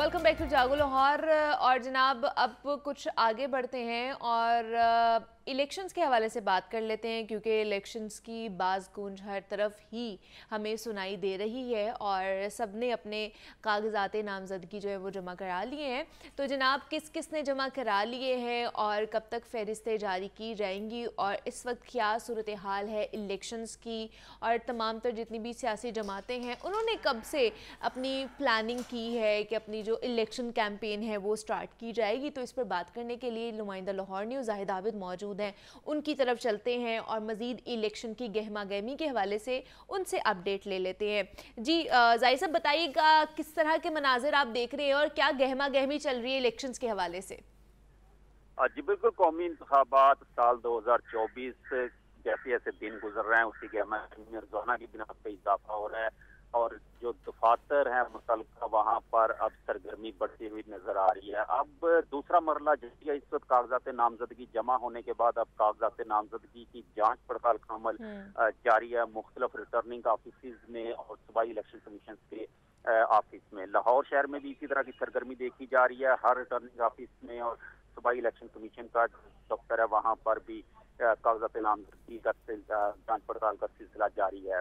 वेलकम बैक टू जागो लाहौर और जनाब अब कुछ आगे बढ़ते हैं और इलेक्शंस के हवाले से बात कर लेते हैं क्योंकि इलेक्शंस की बाज गूंज हर तरफ ही हमें सुनाई दे रही है और सब ने अपने कागजात नामजदगी जो है वो जमा करा लिए हैं तो जनाब किस किस ने जमा करा लिए हैं और कब तक फहरिस्तें जारी की जाएंगी और इस वक्त क्या सूरत हाल है इलेक्शंस की और तमाम तर जितनी भी सियासी जमातें हैं उन्होंने कब से अपनी प्लानिंग की है कि अपनी जो इलेक्शन कैंपेन है वो स्टार्ट की जाएगी तो इस पर बात करने के लिए नुमाइंदा लाहौर न्यूज़ जाहिद आबिद मौजूद हैं उनकी तरफ चलते हैं और मज़ीद इलेक्शन की गहमा गहमी के हवाले से उनसे अपडेट ले लेते हैं जी जाहिर साहब बताइएगा किस तरह के मनाजिर आप देख रहे हैं और क्या गहमा गहमी चल रही है इलेक्शन के हवाले से
हाँ जी बिल्कुल कौमी इंतबात साल दो हजार 2024 जैसे जैसे दिन गुजर रहे हैं उसी के हमें रोजाना की बिना पे इजाफा हो रहा है और जो दफातर हैं मुतल वहाँ पर अब सरगर्मी बढ़ती हुई नजर आ रही है अब दूसरा मरला जिसका इस वक्त कागजात नामजदगी जमा होने के बाद अब कागजात नामजदगी की जाँच पड़ताल का अमल हम्म। जारी है मुख्तलिफ रिटर्निंग ऑफिस में और सूबाई इलेक्शन कमीशन के ऑफिस में लाहौर शहर में भी इसी तरह की सरगर्मी देखी जा रही है हर रिटर्निंग ऑफिस में और सूबाई इलेक्शन कमीशन का दफ्तर है वहाँ पर भी कागजात नामजदगी का जाँच पड़ताल का सिलसिला जारी है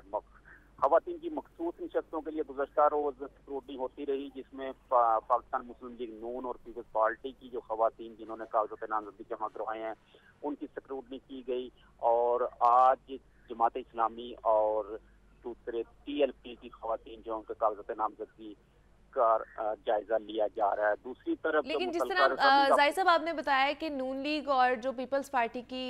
खातन की मखसूस नशस्तों के लिए गुजशत रोज स्क्रूटनी होती रही जिसमें पा, पाकिस्तान मुस्लिम लीग नून और पीपल्स पार्टी की जो खातन जिन्होंने कागजात नामजदगी जमा करवाए हैं उनकी स्क्रूटनी की गई और आज जमात इस्लामी और दूसरे टी एल पी की खातन जो उनके कागजात नामजदगी का जायजा लिया जा रहा है दूसरी तरफ लेकिन जिस तरह जाहिर
साहब आपने बताया कि नून लीग और जो पीपल्स पार्टी की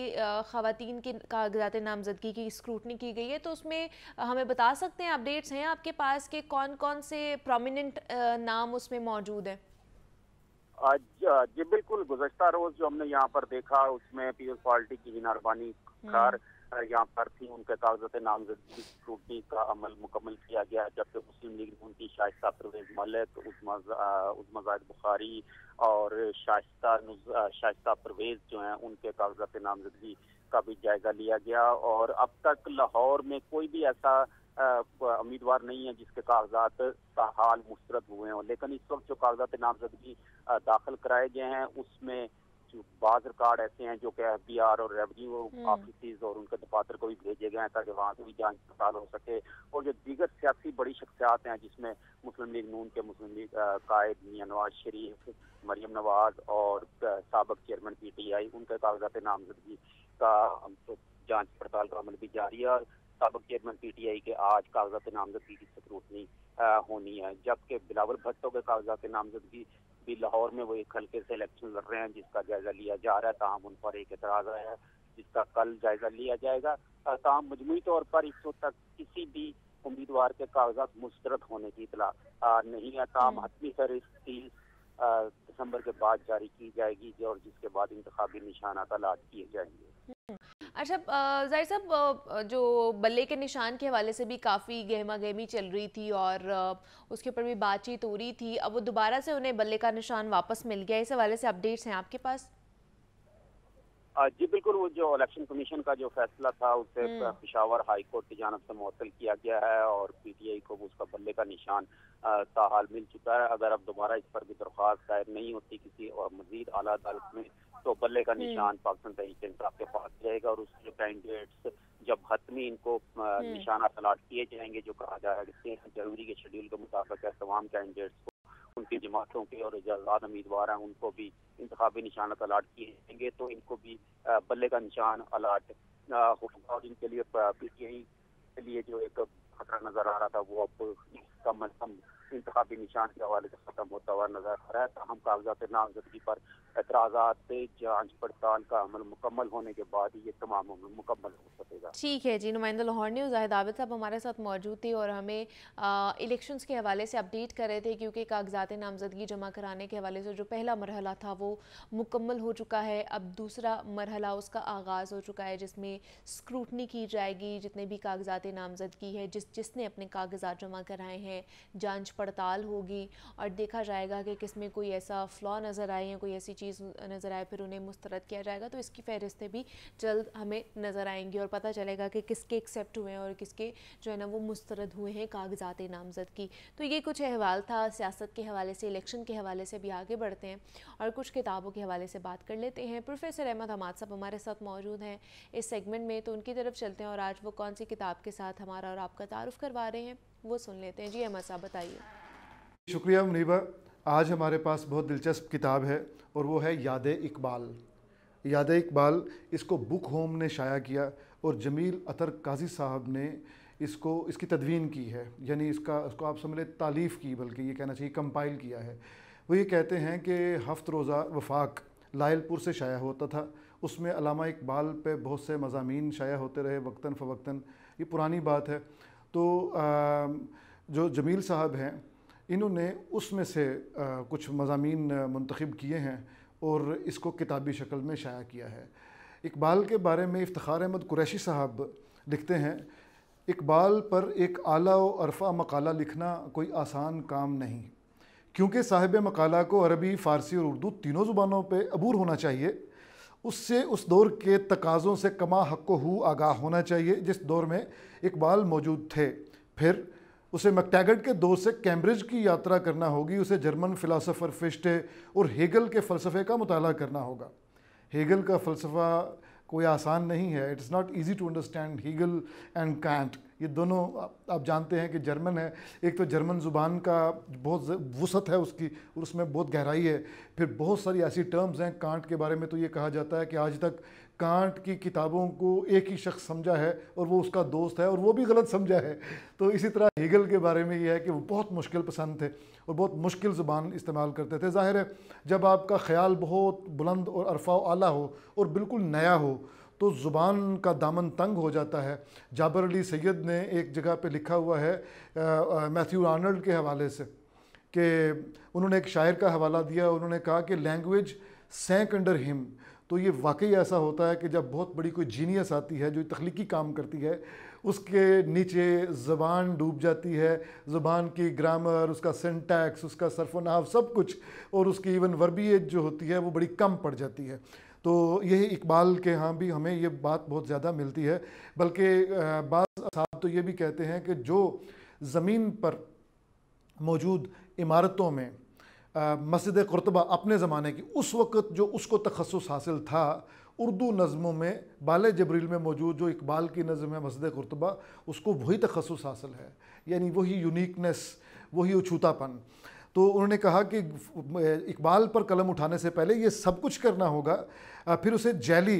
खातन की कागजात नामजदगी की स्क्रूटनी की गई है तो उसमें हमें बता सकते हैं अपडेट्स हैं आपके पास के कौन कौन से प्रोमिनेंट नाम उसमें मौजूद है
जी बिल्कुल गुजशत रोज जो हमने यहाँ पर देखा उसमें पीपल्स पार्टी की जिनारबानी खार हम्म। यहाँ पर थी उनके कागजत नामजदगी त्रुटि का अमल मुकम्मल किया गया जबकि मुस्लिम लीग नून की शाइस्ता परवेज मलिक तो उजमाजाद बुखारी और शाइस्ता शाइस्ता परवेज जो हैं उनके कागजात नामजदगी का भी जायजा लिया गया और अब तक लाहौर में कोई भी ऐसा उम्मीदवार नहीं है जिसके कागजात हाल मुस्तरद हुए हों लेकिन इस वक्त जो कागजात नामजदगी दाखिल कराए गए हैं उसमें बाज रिकॉर्ड ऐसे हैं जो कि एफ बी आर और रेवन्यू हम्म। ऑफिस और उनके दफातर को भी भेजे गए हैं ताकि वहाँ से भी जांच पड़ताल हो सके और जो दीगर सियासी बड़ी शख्सियात हैं जिसमें मुस्लिम लीग नून के मुस्लिम लीग कायद मियाँ नवाज शरीफ मरियम नवाज और सबक चेयरमैन पी टी आई उनके कागजात नामजदगी का तो जाँच पड़ताल का अमल भी जारी है और सबक चेयरमैन पी टी आई के आज कागजात नामजदगी की स्क्रूटनी होनी है जबकि बिलावल भट्टो के कागजात नामजदगी अभी लाहौर में वो एक हल्के से इलेक्शन लड़ रहे हैं जिसका जायजा लिया जा रहा है तमाम तो उन पर एक एतराज आया है जिसका कल जायजा लिया जाएगा तमाम मजमू तौर पर इस वक्त तक किसी भी उम्मीदवार के कागजात मुस्तरद होने की इतला नहीं है तमाम हम्म। हतमी फहरिस्त तीस दिसंबर के बाद जारी की जाएगी और जिसके बाद इंतबी निशाना तलाश किए जाएंगे
अच्छा जाहिर साहब जो बल्ले के निशान के हवाले से भी काफ़ी गहमा गहमी चल रही थी और उसके ऊपर भी बातचीत हो रही थी अब वो दोबारा से उन्हें बल्ले का निशान वापस मिल गया इस हवाले से अपडेट्स हैं आपके पास
जी बिल्कुल वो जो इलेक्शन कमीशन का जो फैसला था उसे हम्म। पिशावर हाई कोर्ट की जानब से मुतल किया गया है और पी टी आई को उसका बल्ले का निशान ताहाल मिल चुका है अगर अब दोबारा इस पर भी दरख्वास्त दायर नहीं होती किसी और मजीद आला अदालत में तो बल्ले का हम्म। निशान पाकिस्तान तहरीक इंसाफ के पास रहेगा और उसके जो कैंडिडेट्स जब हतमी इनको हम्म। निशाना तलाट किए जाएंगे जो कहा जा रहा है कि जनवरी के शेड्यूल के मुताबिक है तमाम कैंडिडेट्स को उनकी जमातों के और जो आजाद उम्मीदवार हैं उनको भी इंतबी निशानत अलाट किए जाएंगे तो इनको भी बल्ले का निशान अलाट होगा और इनके लिए पी टी आई के लिए जो एक खतरा नजर आ रहा था वो अब कम अज कम इंतबी निशान के हवाले से ख़त्म होता हुआ नजर आ रहा है तहम कागजात नामजदगी पर एतराज़ा जांच पड़ताल का अमल मुकम्मल होने के बाद ही ये तमाम अमल मुकम्मल हो सकेगा ठीक
है जी नुमाइंदा लाहौर न्यूज़ जाहिद आबिद साहब हमारे साथ मौजूद थे और हमें इलेक्शन के हवाले से अपडेट कर रहे थे क्योंकि कागजात नामजदगी जमा कराने के हवाले से जो पहला मरहला था वो मुकम्मल हो चुका है अब दूसरा मरहला उसका आगाज़ हो चुका है जिसमें स्क्रूटनी की जाएगी जितने भी कागजात नामजदगी है जिस जिसने अपने कागजात जमा कराए हैं जांच पड़ताल होगी और देखा जाएगा कि किस में कोई ऐसा फ़्लॉ नज़र आए या कोई ऐसी चीज़ नज़र आए फिर उन्हें मुस्तरद किया जाएगा तो इसकी फहरिस्तें भी जल्द हमें नज़र आएंगी और पता चलेगा कि किसके एक्सेप्ट हुए हैं और किसके जो है ना वो मुस्तरद हुए हैं कागजात नामजद की तो ये कुछ अहवाल था सियासत के हवाले से इलेक्शन के हवाले से भी आगे बढ़ते हैं और कुछ किताबों के हवाले से बात कर लेते हैं प्रोफेसर अहमद हमाद साहब हमारे साथ मौजूद हैं इस सेगमेंट में तो उनकी तरफ चलते हैं और आज वो कौन सी किताब के साथ हमारा और आपका तारफ़ करवा रहे हैं वो सुन लेते हैं जी अहमद साहब बताइए
शुक्रिया मुनीबा आज हमारे पास बहुत दिलचस्प किताब है और वो है याद इकबाल याद इकबाल इसको बुक होम ने शाया किया और जमील अतर काजी साहब ने इसको इसकी तदवीन की है यानी इसका इसको आप समझ लें तालीफ़ की बल्कि ये कहना चाहिए कंपाइल किया है वो ये कहते हैं कि हफ्त रोज़ा वफाक लायलपुर से शाया होता था उसमें अलामा इकबाल पे बहुत से मजामी शाया होते रहे वक्ता फ़वक्ता ये पुरानी बात है तो जो जमील साहब हैं इन्होंने उसमें से कुछ मजामी मंतखब किए हैं और इसको किताबी शक्ल में शाया किया है इकबाल के बारे में इफ्तार अहमद कुरैशी साहब लिखते हैं इकबाल पर एक आला व अरफा मकाला लिखना कोई आसान काम नहीं क्योंकि साहिब मकाला को अरबी फ़ारसी और उर्दू तीनों ज़ुबानों पर अबूर होना चाहिए उससे उस दौर के तकाज़ों से कमा हक हु आगाह होना चाहिए जिस दौर में इकबाल मौजूद थे फिर उसे मकटैगट के दौर से कैम्ब्रिज की यात्रा करना होगी उसे जर्मन फ़िलासफ़र फिश्टे और हेगल के फ़लसफ़े का मुताला करना होगा हेगल का फ़लसफ़ा कोई आसान नहीं है it's not easy to understand Hegel and Kant ये दोनों आप जानते हैं कि जर्मन है एक तो जर्मन ज़ुबान का बहुत वसत है उसकी और उसमें बहुत गहराई है फिर बहुत सारी ऐसी टर्म्स हैं कांट के बारे में तो ये कहा जाता है कि आज तक कांट की किताबों को एक ही शख्स समझा है और वो उसका दोस्त है और वो भी गलत समझा है तो इसी तरह हीगल के बारे में ये है कि वो बहुत मुश्किल पसंद थे और बहुत मुश्किल ज़ुबान इस्तेमाल करते थे ज़ाहिर है जब आपका ख्याल बहुत बुलंद और अरफा आला हो और बिल्कुल नया हो तो ज़ुबान का दामन तंग हो जाता है जाबर अली सैद ने एक जगह पर लिखा हुआ है मैथ्यू आर्नल्ड के हवाले से कि उन्होंने एक शायर का हवाला दिया उन्होंने कहा कि लैंग्वेज सेंक अंडर हिम तो ये वाकई ऐसा होता है कि जब बहुत बड़ी कोई जीनियस आती है जो तख्लीकी काम करती है उसके नीचे ज़बान डूब जाती है ज़ुबान की ग्रामर उसका सिंटैक्स उसका सरफोनाव सब कुछ और उसकी इवन वर्बियत जो होती है वो बड़ी कम पड़ जाती है तो यही इकबाल के यहाँ भी हमें ये बात बहुत ज़्यादा मिलती है बल्कि बाज़ साहब तो ये भी कहते हैं कि जो ज़मीन पर मौजूद इमारतों में मस्जिद कुरतबा अपने ज़माने की उस वक़्त जो उसको तखसस हासिल था उर्दू नज़मों में बाल जबरील में मौजूद जो इकबाल की नज़म है मस्जिद कुरतबा उसको वही तखसस हासिल है यानी वही यूनिकनेस वही अछूतापन तो उन्होंने कहा कि इकबाल पर कलम उठाने से पहले ये सब कुछ करना होगा फिर उसे जैली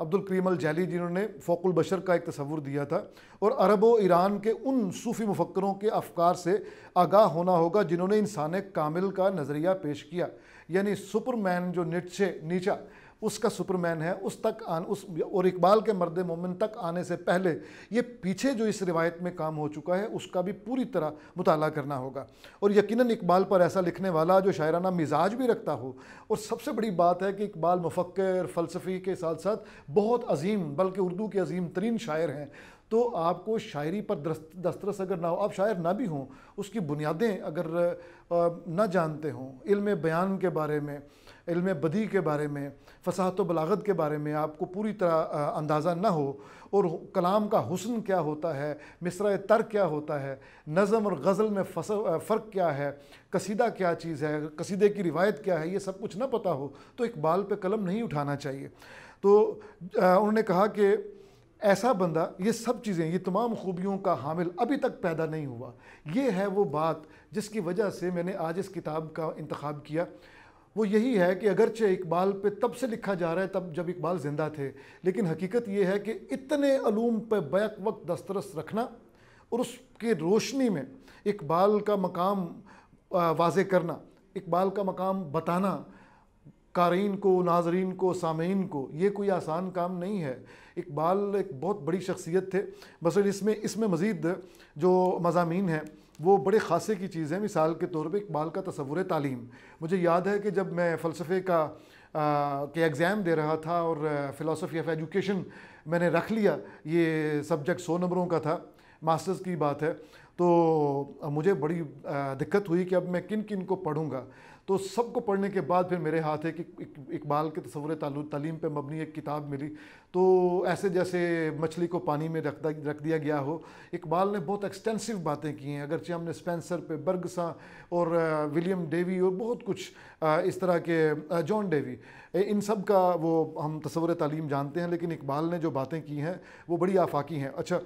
अब्दुल करीम अल जैली जिन्होंने फ़ोकुल बशर का एक तस्वुर दिया था और अरब ईरान के उन सूफ़ी मुफक्रों के अफकार से आगाह होना होगा जिन्होंने इंसान कामिल का नज़रिया पेश किया यानी सुपरमैन जो निचे नीचा उसका सुपरमैन है उस तक आन उस और इकबाल के मर्द मोमिन तक आने से पहले ये पीछे जो इस रिवायत में काम हो चुका है उसका भी पूरी तरह मुताल करना होगा और यकीनन इकबाल पर ऐसा लिखने वाला जो शायराना मिजाज भी रखता हो और सबसे बड़ी बात है कि इकबाल मुफक्र फ़लसफ़ी के साथ साथ बहुत अजीम बल्कि उर्दू के अजीम तरीन शायर हैं तो आपको शायरी पर दस्तरस अगर ना हो आप शायर ना भी हों उसकी बुनियादें अगर ना जानते हों इल्म बयान के बारे में इल्म बदी के बारे में फसाहत बलागत के बारे में आपको पूरी तरह अंदाज़ा ना हो और कलाम का हुस्न क्या होता है मिसरा तर क्या होता है नज़म और गज़ल में फ़र्क क्या है कसीदा क्या चीज़ है कसीदे की रिवायत क्या है ये सब कुछ ना पता हो तो इकबाल पे कलम नहीं उठाना चाहिए तो उन्होंने कहा कि ऐसा बंदा ये सब चीज़ें ये तमाम खूबियों का हामिल अभी तक पैदा नहीं हुआ ये है वो बात जिसकी वजह से मैंने आज इस किताब का इंतखब किया वो यही है कि अगरचे इकबाल पे तब से लिखा जा रहा है तब जब इकबाल ज़िंदा थे लेकिन हकीकत ये है कि इतने अलूम पे बैक वक्त दस्तरस रखना और उसके रोशनी में इकबाल का मकाम वाज करना इकबाल का मकाम बताना कारीन को नाजरीन को सामीन को ये कोई आसान काम नहीं है इकबाल एक बहुत बड़ी शख्सियत थे बस इसमें इसमें मज़ीद जो मजामी हैं वो बड़े खासे की चीज़ है मिसाल के तौर पर इकबाल का तस्वुर तालीम मुझे याद है कि जब मैं फ़लसफ़े का के एग्ज़ाम दे रहा था और फ़िलासफ़ी ऑफ एजुकेशन मैंने रख लिया ये सब्जेक्ट सौ नंबरों का था मास्टर्स की बात है तो मुझे बड़ी दिक्कत हुई कि अब मैं किन किन को पढ़ूँगा तो सबको पढ़ने के बाद फिर मेरे हाथ है कि इकबाल के तस्वर तालीम पर मबनी एक किताब मिली तो ऐसे जैसे मछली को पानी में रख रख दिया गया हो इकबाल ने बहुत एक्सटेंसिव बातें की हैं अगरचे हमने स्पेंसर पे बर्गसा और विलियम डेवी और बहुत कुछ इस तरह के जॉन डेवी इन सब का वो हम तस्वर तलीम जानते हैं लेकिन इकबाल ने जो बातें की हैं वो बड़ी आफाकी हैं अच्छा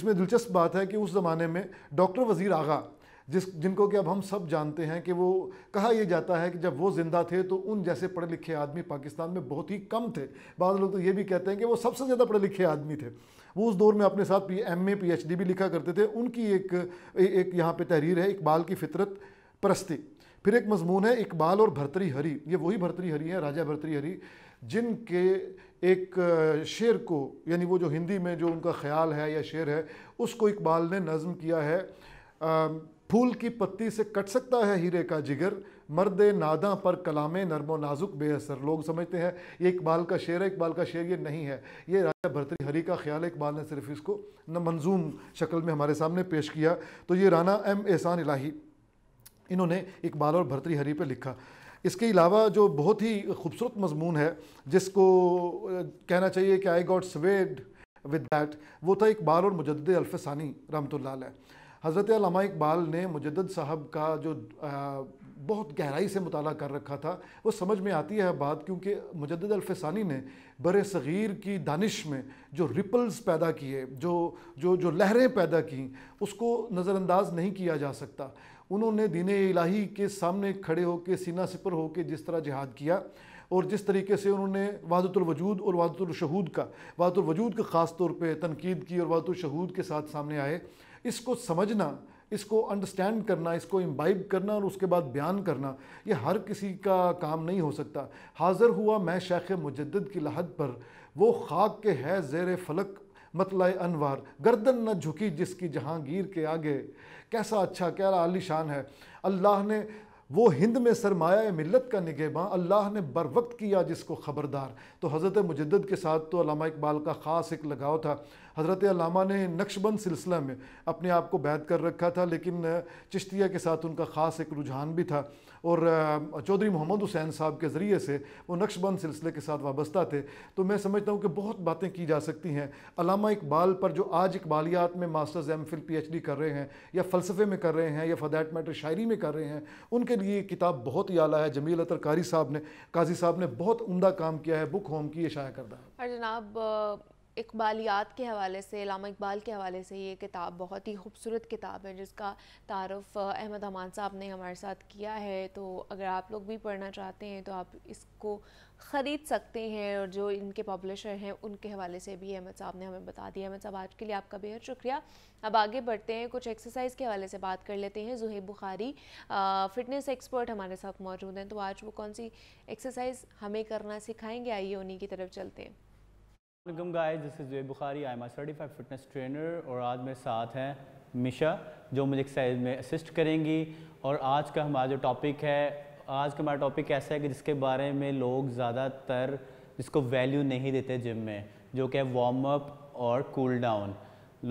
इसमें दिलचस्प बात है कि उस ज़माने में डॉक्टर वज़ी आगा जिस जिनको कि अब हम सब जानते हैं कि वो कहा यह जाता है कि जब वो ज़िंदा थे तो उन जैसे पढ़े लिखे आदमी पाकिस्तान में बहुत ही कम थे बाद लोग तो ये भी कहते हैं कि वो सबसे ज़्यादा पढ़े लिखे आदमी थे वो उस दौर में अपने साथ P M A P H D भी लिखा करते थे उनकी एक एक यहाँ पर तहरीर है इकबाल की फितरत परस्ती फिर एक मजमून है इकबाल और भरतरी हरी ये वही भरतरी हरी हैं राजा भरतरी हरी जिनके एक शेर को यानी वो जो हिंदी में जो उनका ख्याल है या शेर है उसको इकबाल ने नज़म किया है आ, फूल की पत्ती से कट सकता है हीरे का जिगर मर्द नादा पर कलामे नरमो नाजुक बेअसर लोग समझते हैं ये इकबाल का शेर है इकबाल का शेर ये नहीं है ये राजा भरतरी हरी का ख्याल इकबाल ने सिर्फ इसको न मंजूम शक्ल में हमारे सामने पेश किया तो ये राना एम एहसान इलाही इन्होंने इकबाल और भरतरी हरी पर लिखा इसके अलावा जो बहुत ही खूबसूरत मजमून है जिसको कहना चाहिए कि I got swayed with that वो था इकबाल और मुजद रमतल है हज़रत अलामा इकबाल ने मुजद साहब का जो आ, बहुत गहराई से मुताल कर रखा था वो समझ में आती है बात क्योंकि मुजद अलफसानी ने बर सग़ीर की दानिश में जो रिपल्स पैदा किए जो जो जो लहरें पैदा की उसको नज़रअंदाज नहीं किया जा सकता उन्होंने दीन इलाही के सामने खड़े होकर सीना सिपर होकर जिस तरह जिहाद किया और जिस तरीके से उन्होंने वादतुलवजूद और वादतुलशहूद का वादतुलवजूद का ख़ास तौर पर तनकीद की और वादतुलशहूद के साथ सामने आए इसको समझना इसको अंडरस्टैंड करना इसको इम्बाइब करना और उसके बाद बयान करना ये हर किसी का काम नहीं हो सकता हाज़र हुआ मैं शेख मुजद की लहद पर वो खाक के है ज़ेर फलक मतला अनवार गर्दन न झुकी जिसकी जहांगीर के आगे कैसा अच्छा क्या आलिशान है अल्लाह ने वो हिंद में सरमाया मिलत का निगेबा अल्लाह ने बर वक्त किया जिसको ख़बरदार तो हज़रत मुजद के साथ तो इकबाल का ख़ास एक लगाव था हज़रत अलामा ने नक्शबंद सिलसिला में अपने आप को बैद कर रखा था लेकिन चिश्तिया के साथ उनका ख़ास एक रुझान भी था और चौधरी मोहम्मद हुसैन साहब के ज़रिए से वो नक्शबंद सिलसिले के साथ वाबस्ता थे तो मैं समझता हूँ कि बहुत बातें की जा सकती हैं अलामा इकबाल पर जो आज इकबालियात में मास्टर्स एम फिल पी कर रहे हैं या फ़लसफ़े में कर रहे हैं या फदैट मैटर शायरी में कर रहे हैं उनके लिए ये किताब बहुत ही आला है जमील अतरकारी साहब ने काजी साहब ने बहुत उमदा काम किया है बुक होम की ये शाया करदा
है जनाब इकबालियात के हवाले से लामा इकबाल के हवाले से ये किताब बहुत ही खूबसूरत किताब है जिसका तारफ़ अहमद अमान साहब ने हमारे साथ किया है तो अगर आप लोग भी पढ़ना चाहते हैं तो आप इसको ख़रीद सकते हैं और जो इनके पब्लिशर हैं उनके हवाले से भी अहमद साहब ने हमें बता दिया अहमद साहब आज के लिए आपका बेहद शुक्रिया अब आगे बढ़ते हैं कुछ एक्सरसाइज के हवाले से बात कर लेते हैं जुहेब बुखारी फिटनेस एक्सपर्ट हमारे साथ मौजूद हैं तो आज वो कौन सी एक्सरसाइज हमें करना सिखाएंगे आइए उन्हीं की तरफ चलते हैं
welcome guys this is Bukhari I am certified fitness trainer और आज मेरे साथ हैं मिशा जो मुझे एक्सरसाइज में असिस्ट करेंगी और आज का हमारा जो टॉपिक है आज का हमारा टॉपिक ऐसा है कि जिसके बारे में लोग ज़्यादातर जिसको वैल्यू नहीं देते जिम में जो कि वार्म अप और कूल डाउन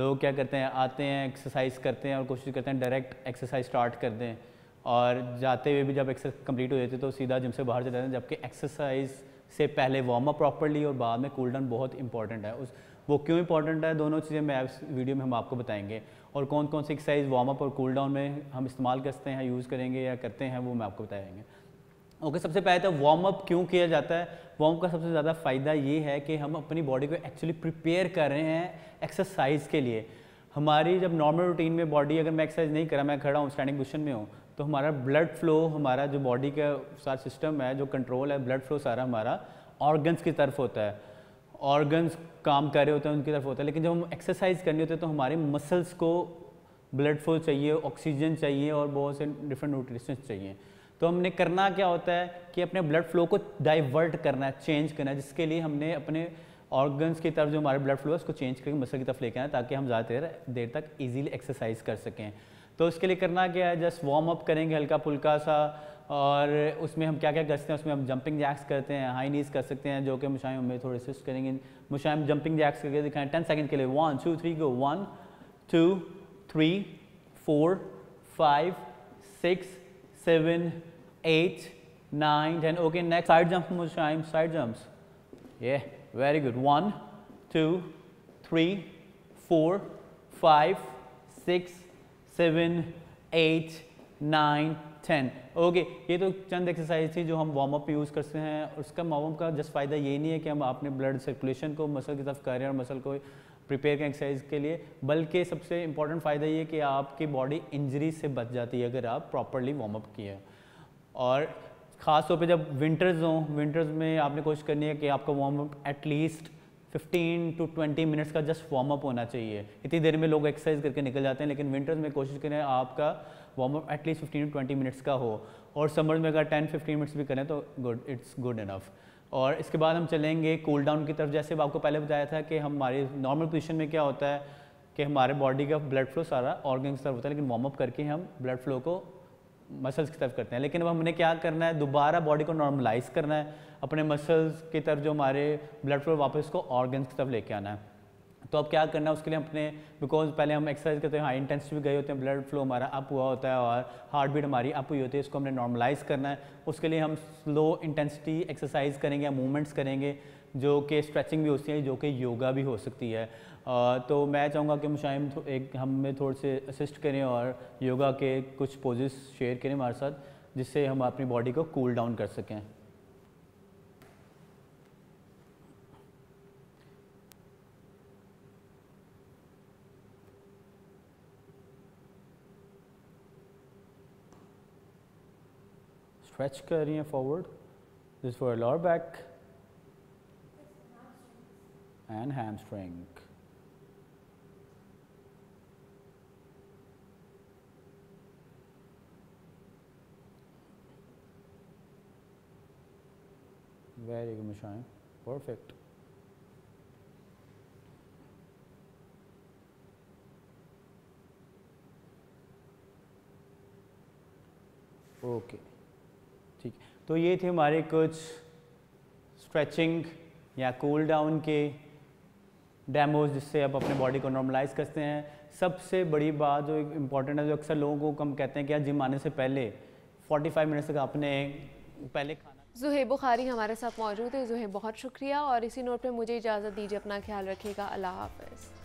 लोग क्या करते हैं आते हैं एक्सरसाइज करते हैं और कोशिश करते हैं डायरेक्ट एक्सरसाइज स्टार्ट कर दें और जाते हुए भी जब एक्सरसाइज कंप्लीट हो जाती है तो सीधा जिम से बाहर चले जाते हैं जबकि एक्सरसाइज से पहले वार्म अप प्रॉपरली और बाद में कूल डाउन बहुत इंपॉर्टेंट है उस वो क्यों इंपॉर्टेंट है दोनों चीज़ें मैं इस वीडियो में हम आपको बताएंगे और कौन कौन सी एक्सरसाइज वार्म अप और कूल डाउन में हम इस्तेमाल करते हैं यूज़ करेंगे या करते हैं वो मैं आपको बताएंगे ओके okay, सबसे पहले तो वार्म अप क्यों किया जाता है वार्म का सबसे ज़्यादा फ़ायदा ये है कि हम अपनी बॉडी को एक्चुअली प्रिपेयर कर रहे हैं एक्सरसाइज के लिए हमारी जब नॉर्मल रूटीन में बॉडी अगर मैं एक्सरसाइज नहीं करा मैं खड़ा हूँ स्टैंडिंग पोजिशन में हूँ तो हमारा ब्लड फ्लो हमारा जो बॉडी का सारा सिस्टम है जो कंट्रोल है ब्लड फ्लो सारा हमारा ऑर्गन्स की तरफ होता है ऑर्गन्स काम कर रहे होते हैं उनकी तरफ होता है लेकिन जब हम एक्सरसाइज करनी होती है तो हमारे मसल्स को ब्लड फ्लो चाहिए ऑक्सीजन चाहिए और बहुत से डिफरेंट न्यूट्रिशंस चाहिए तो हमने करना क्या होता है कि अपने ब्लड फ्लो को डाइवर्ट करना है चेंज करना है जिसके लिए हमने अपने ऑर्गन्स की तरफ जो हमारे ब्लड फ्लो है उसको चेंज करके मसल की तरफ लेके आना ताकि हम ज़्यादा देर तक ईजिली एक्सरसाइज कर सकें तो उसके लिए करना क्या है जस्ट वार्म अप करेंगे हल्का फुल्का सा और उसमें हम क्या क्या करते हैं उसमें हम जंपिंग जैक्स करते हैं हाई नीज कर सकते हैं जो कि मुशाइम में थोड़े से करेंगे मुशाइम जंपिंग जैक्स करके दिखाएं टेन सेकेंड के लिए one two three go one two three four five six seven eight nine ten okay next side jump Mishayim side jumps ये very good one two three four five six seven eight nine ten okay ये तो चंद exercise थी जो हम warm up use करते हैं उसका warm का जस्ट फ़ायदा ये नहीं है कि हम अपने ब्लड सर्कुलेशन को मसल की तरफ करें और मसल को प्रिपेयर करें एक्सरसाइज के लिए बल्कि सबसे इंपॉर्टेंट फ़ायदा ये कि आपकी बॉडी इंजरी से बच जाती है अगर आप प्रॉपरली वार्म अप किए और ख़ास तौर पर जब विंटर्स हों विंटर्स में आपने कोशिश करनी है कि आपका warm up at least 15 to 20 minutes का जस्ट वार्म अप होना चाहिए इतनी देर में लोग एक्सरसाइज करके निकल जाते हैं लेकिन विंटर्स में कोशिश करें आपका warm up at least fifteen to twenty minutes का हो और समर में अगर 10 15 मिनट्स भी करें तो गुड इट्स गुड इनफ और इसके बाद हम चलेंगे कूल डाउन की तरफ जैसे आपको पहले बताया था कि हमारे नॉर्मल पोजिशन में क्या होता है कि हमारे बॉडी का ब्लड फ्लो सारा ऑर्गन्स तरफ होता है लेकिन वार्म अप करके हम ब्लड फ्लो को मसल्स की तरफ करते हैं लेकिन अब हमने क्या करना है दोबारा बॉडी को नॉर्मलाइज करना है अपने मसल्स की तरफ जो हमारे ब्लड फ्लो वापस को ऑर्गन्स की तरफ लेके आना है तो अब क्या करना है उसके लिए अपने बिकॉज पहले हम एक्सरसाइज करते हैं हाई इंटेंसिटी भी गए होते हैं ब्लड फ्लो हमारा अप हुआ होता है और हार्ट बीट हमारी अप हुई होती है इसको हमने नॉर्मलाइज करना है उसके लिए हम स्लो इंटेंसिटी एक्सरसाइज करेंगे या मूवमेंट्स करेंगे जो कि स्ट्रेचिंग भी होती है जो कि योगा भी हो सकती है तो मैं चाहूँगा कि मुशाइम एक हमें थोड़े से असिस्ट करें और योगा के कुछ पोजेस शेयर करें हमारे साथ जिससे हम अपनी बॉडी को कूल डाउन कर सकें स्ट्रेच कर रही हैं forward this for lower back and hamstring Very good, Mishayim. Perfect. Okay ठीक तो ये थे हमारे कुछ स्ट्रेचिंग या कूल डाउन के डैमोज जिससे आप अपने बॉडी को नॉर्मलाइज करते हैं सबसे बड़ी बात जो इम्पॉर्टेंट है जो अक्सर लोगों को हम कहते हैं कि यार जिम आने से पहले 45 मिनट्स तक आपने पहले
जुहे बुखारी हमारे साथ मौजूद है जुहे बहुत शुक्रिया और इसी नोट पे मुझे इजाज़त दीजिए अपना ख्याल रखिएगा अल्लाह हाफ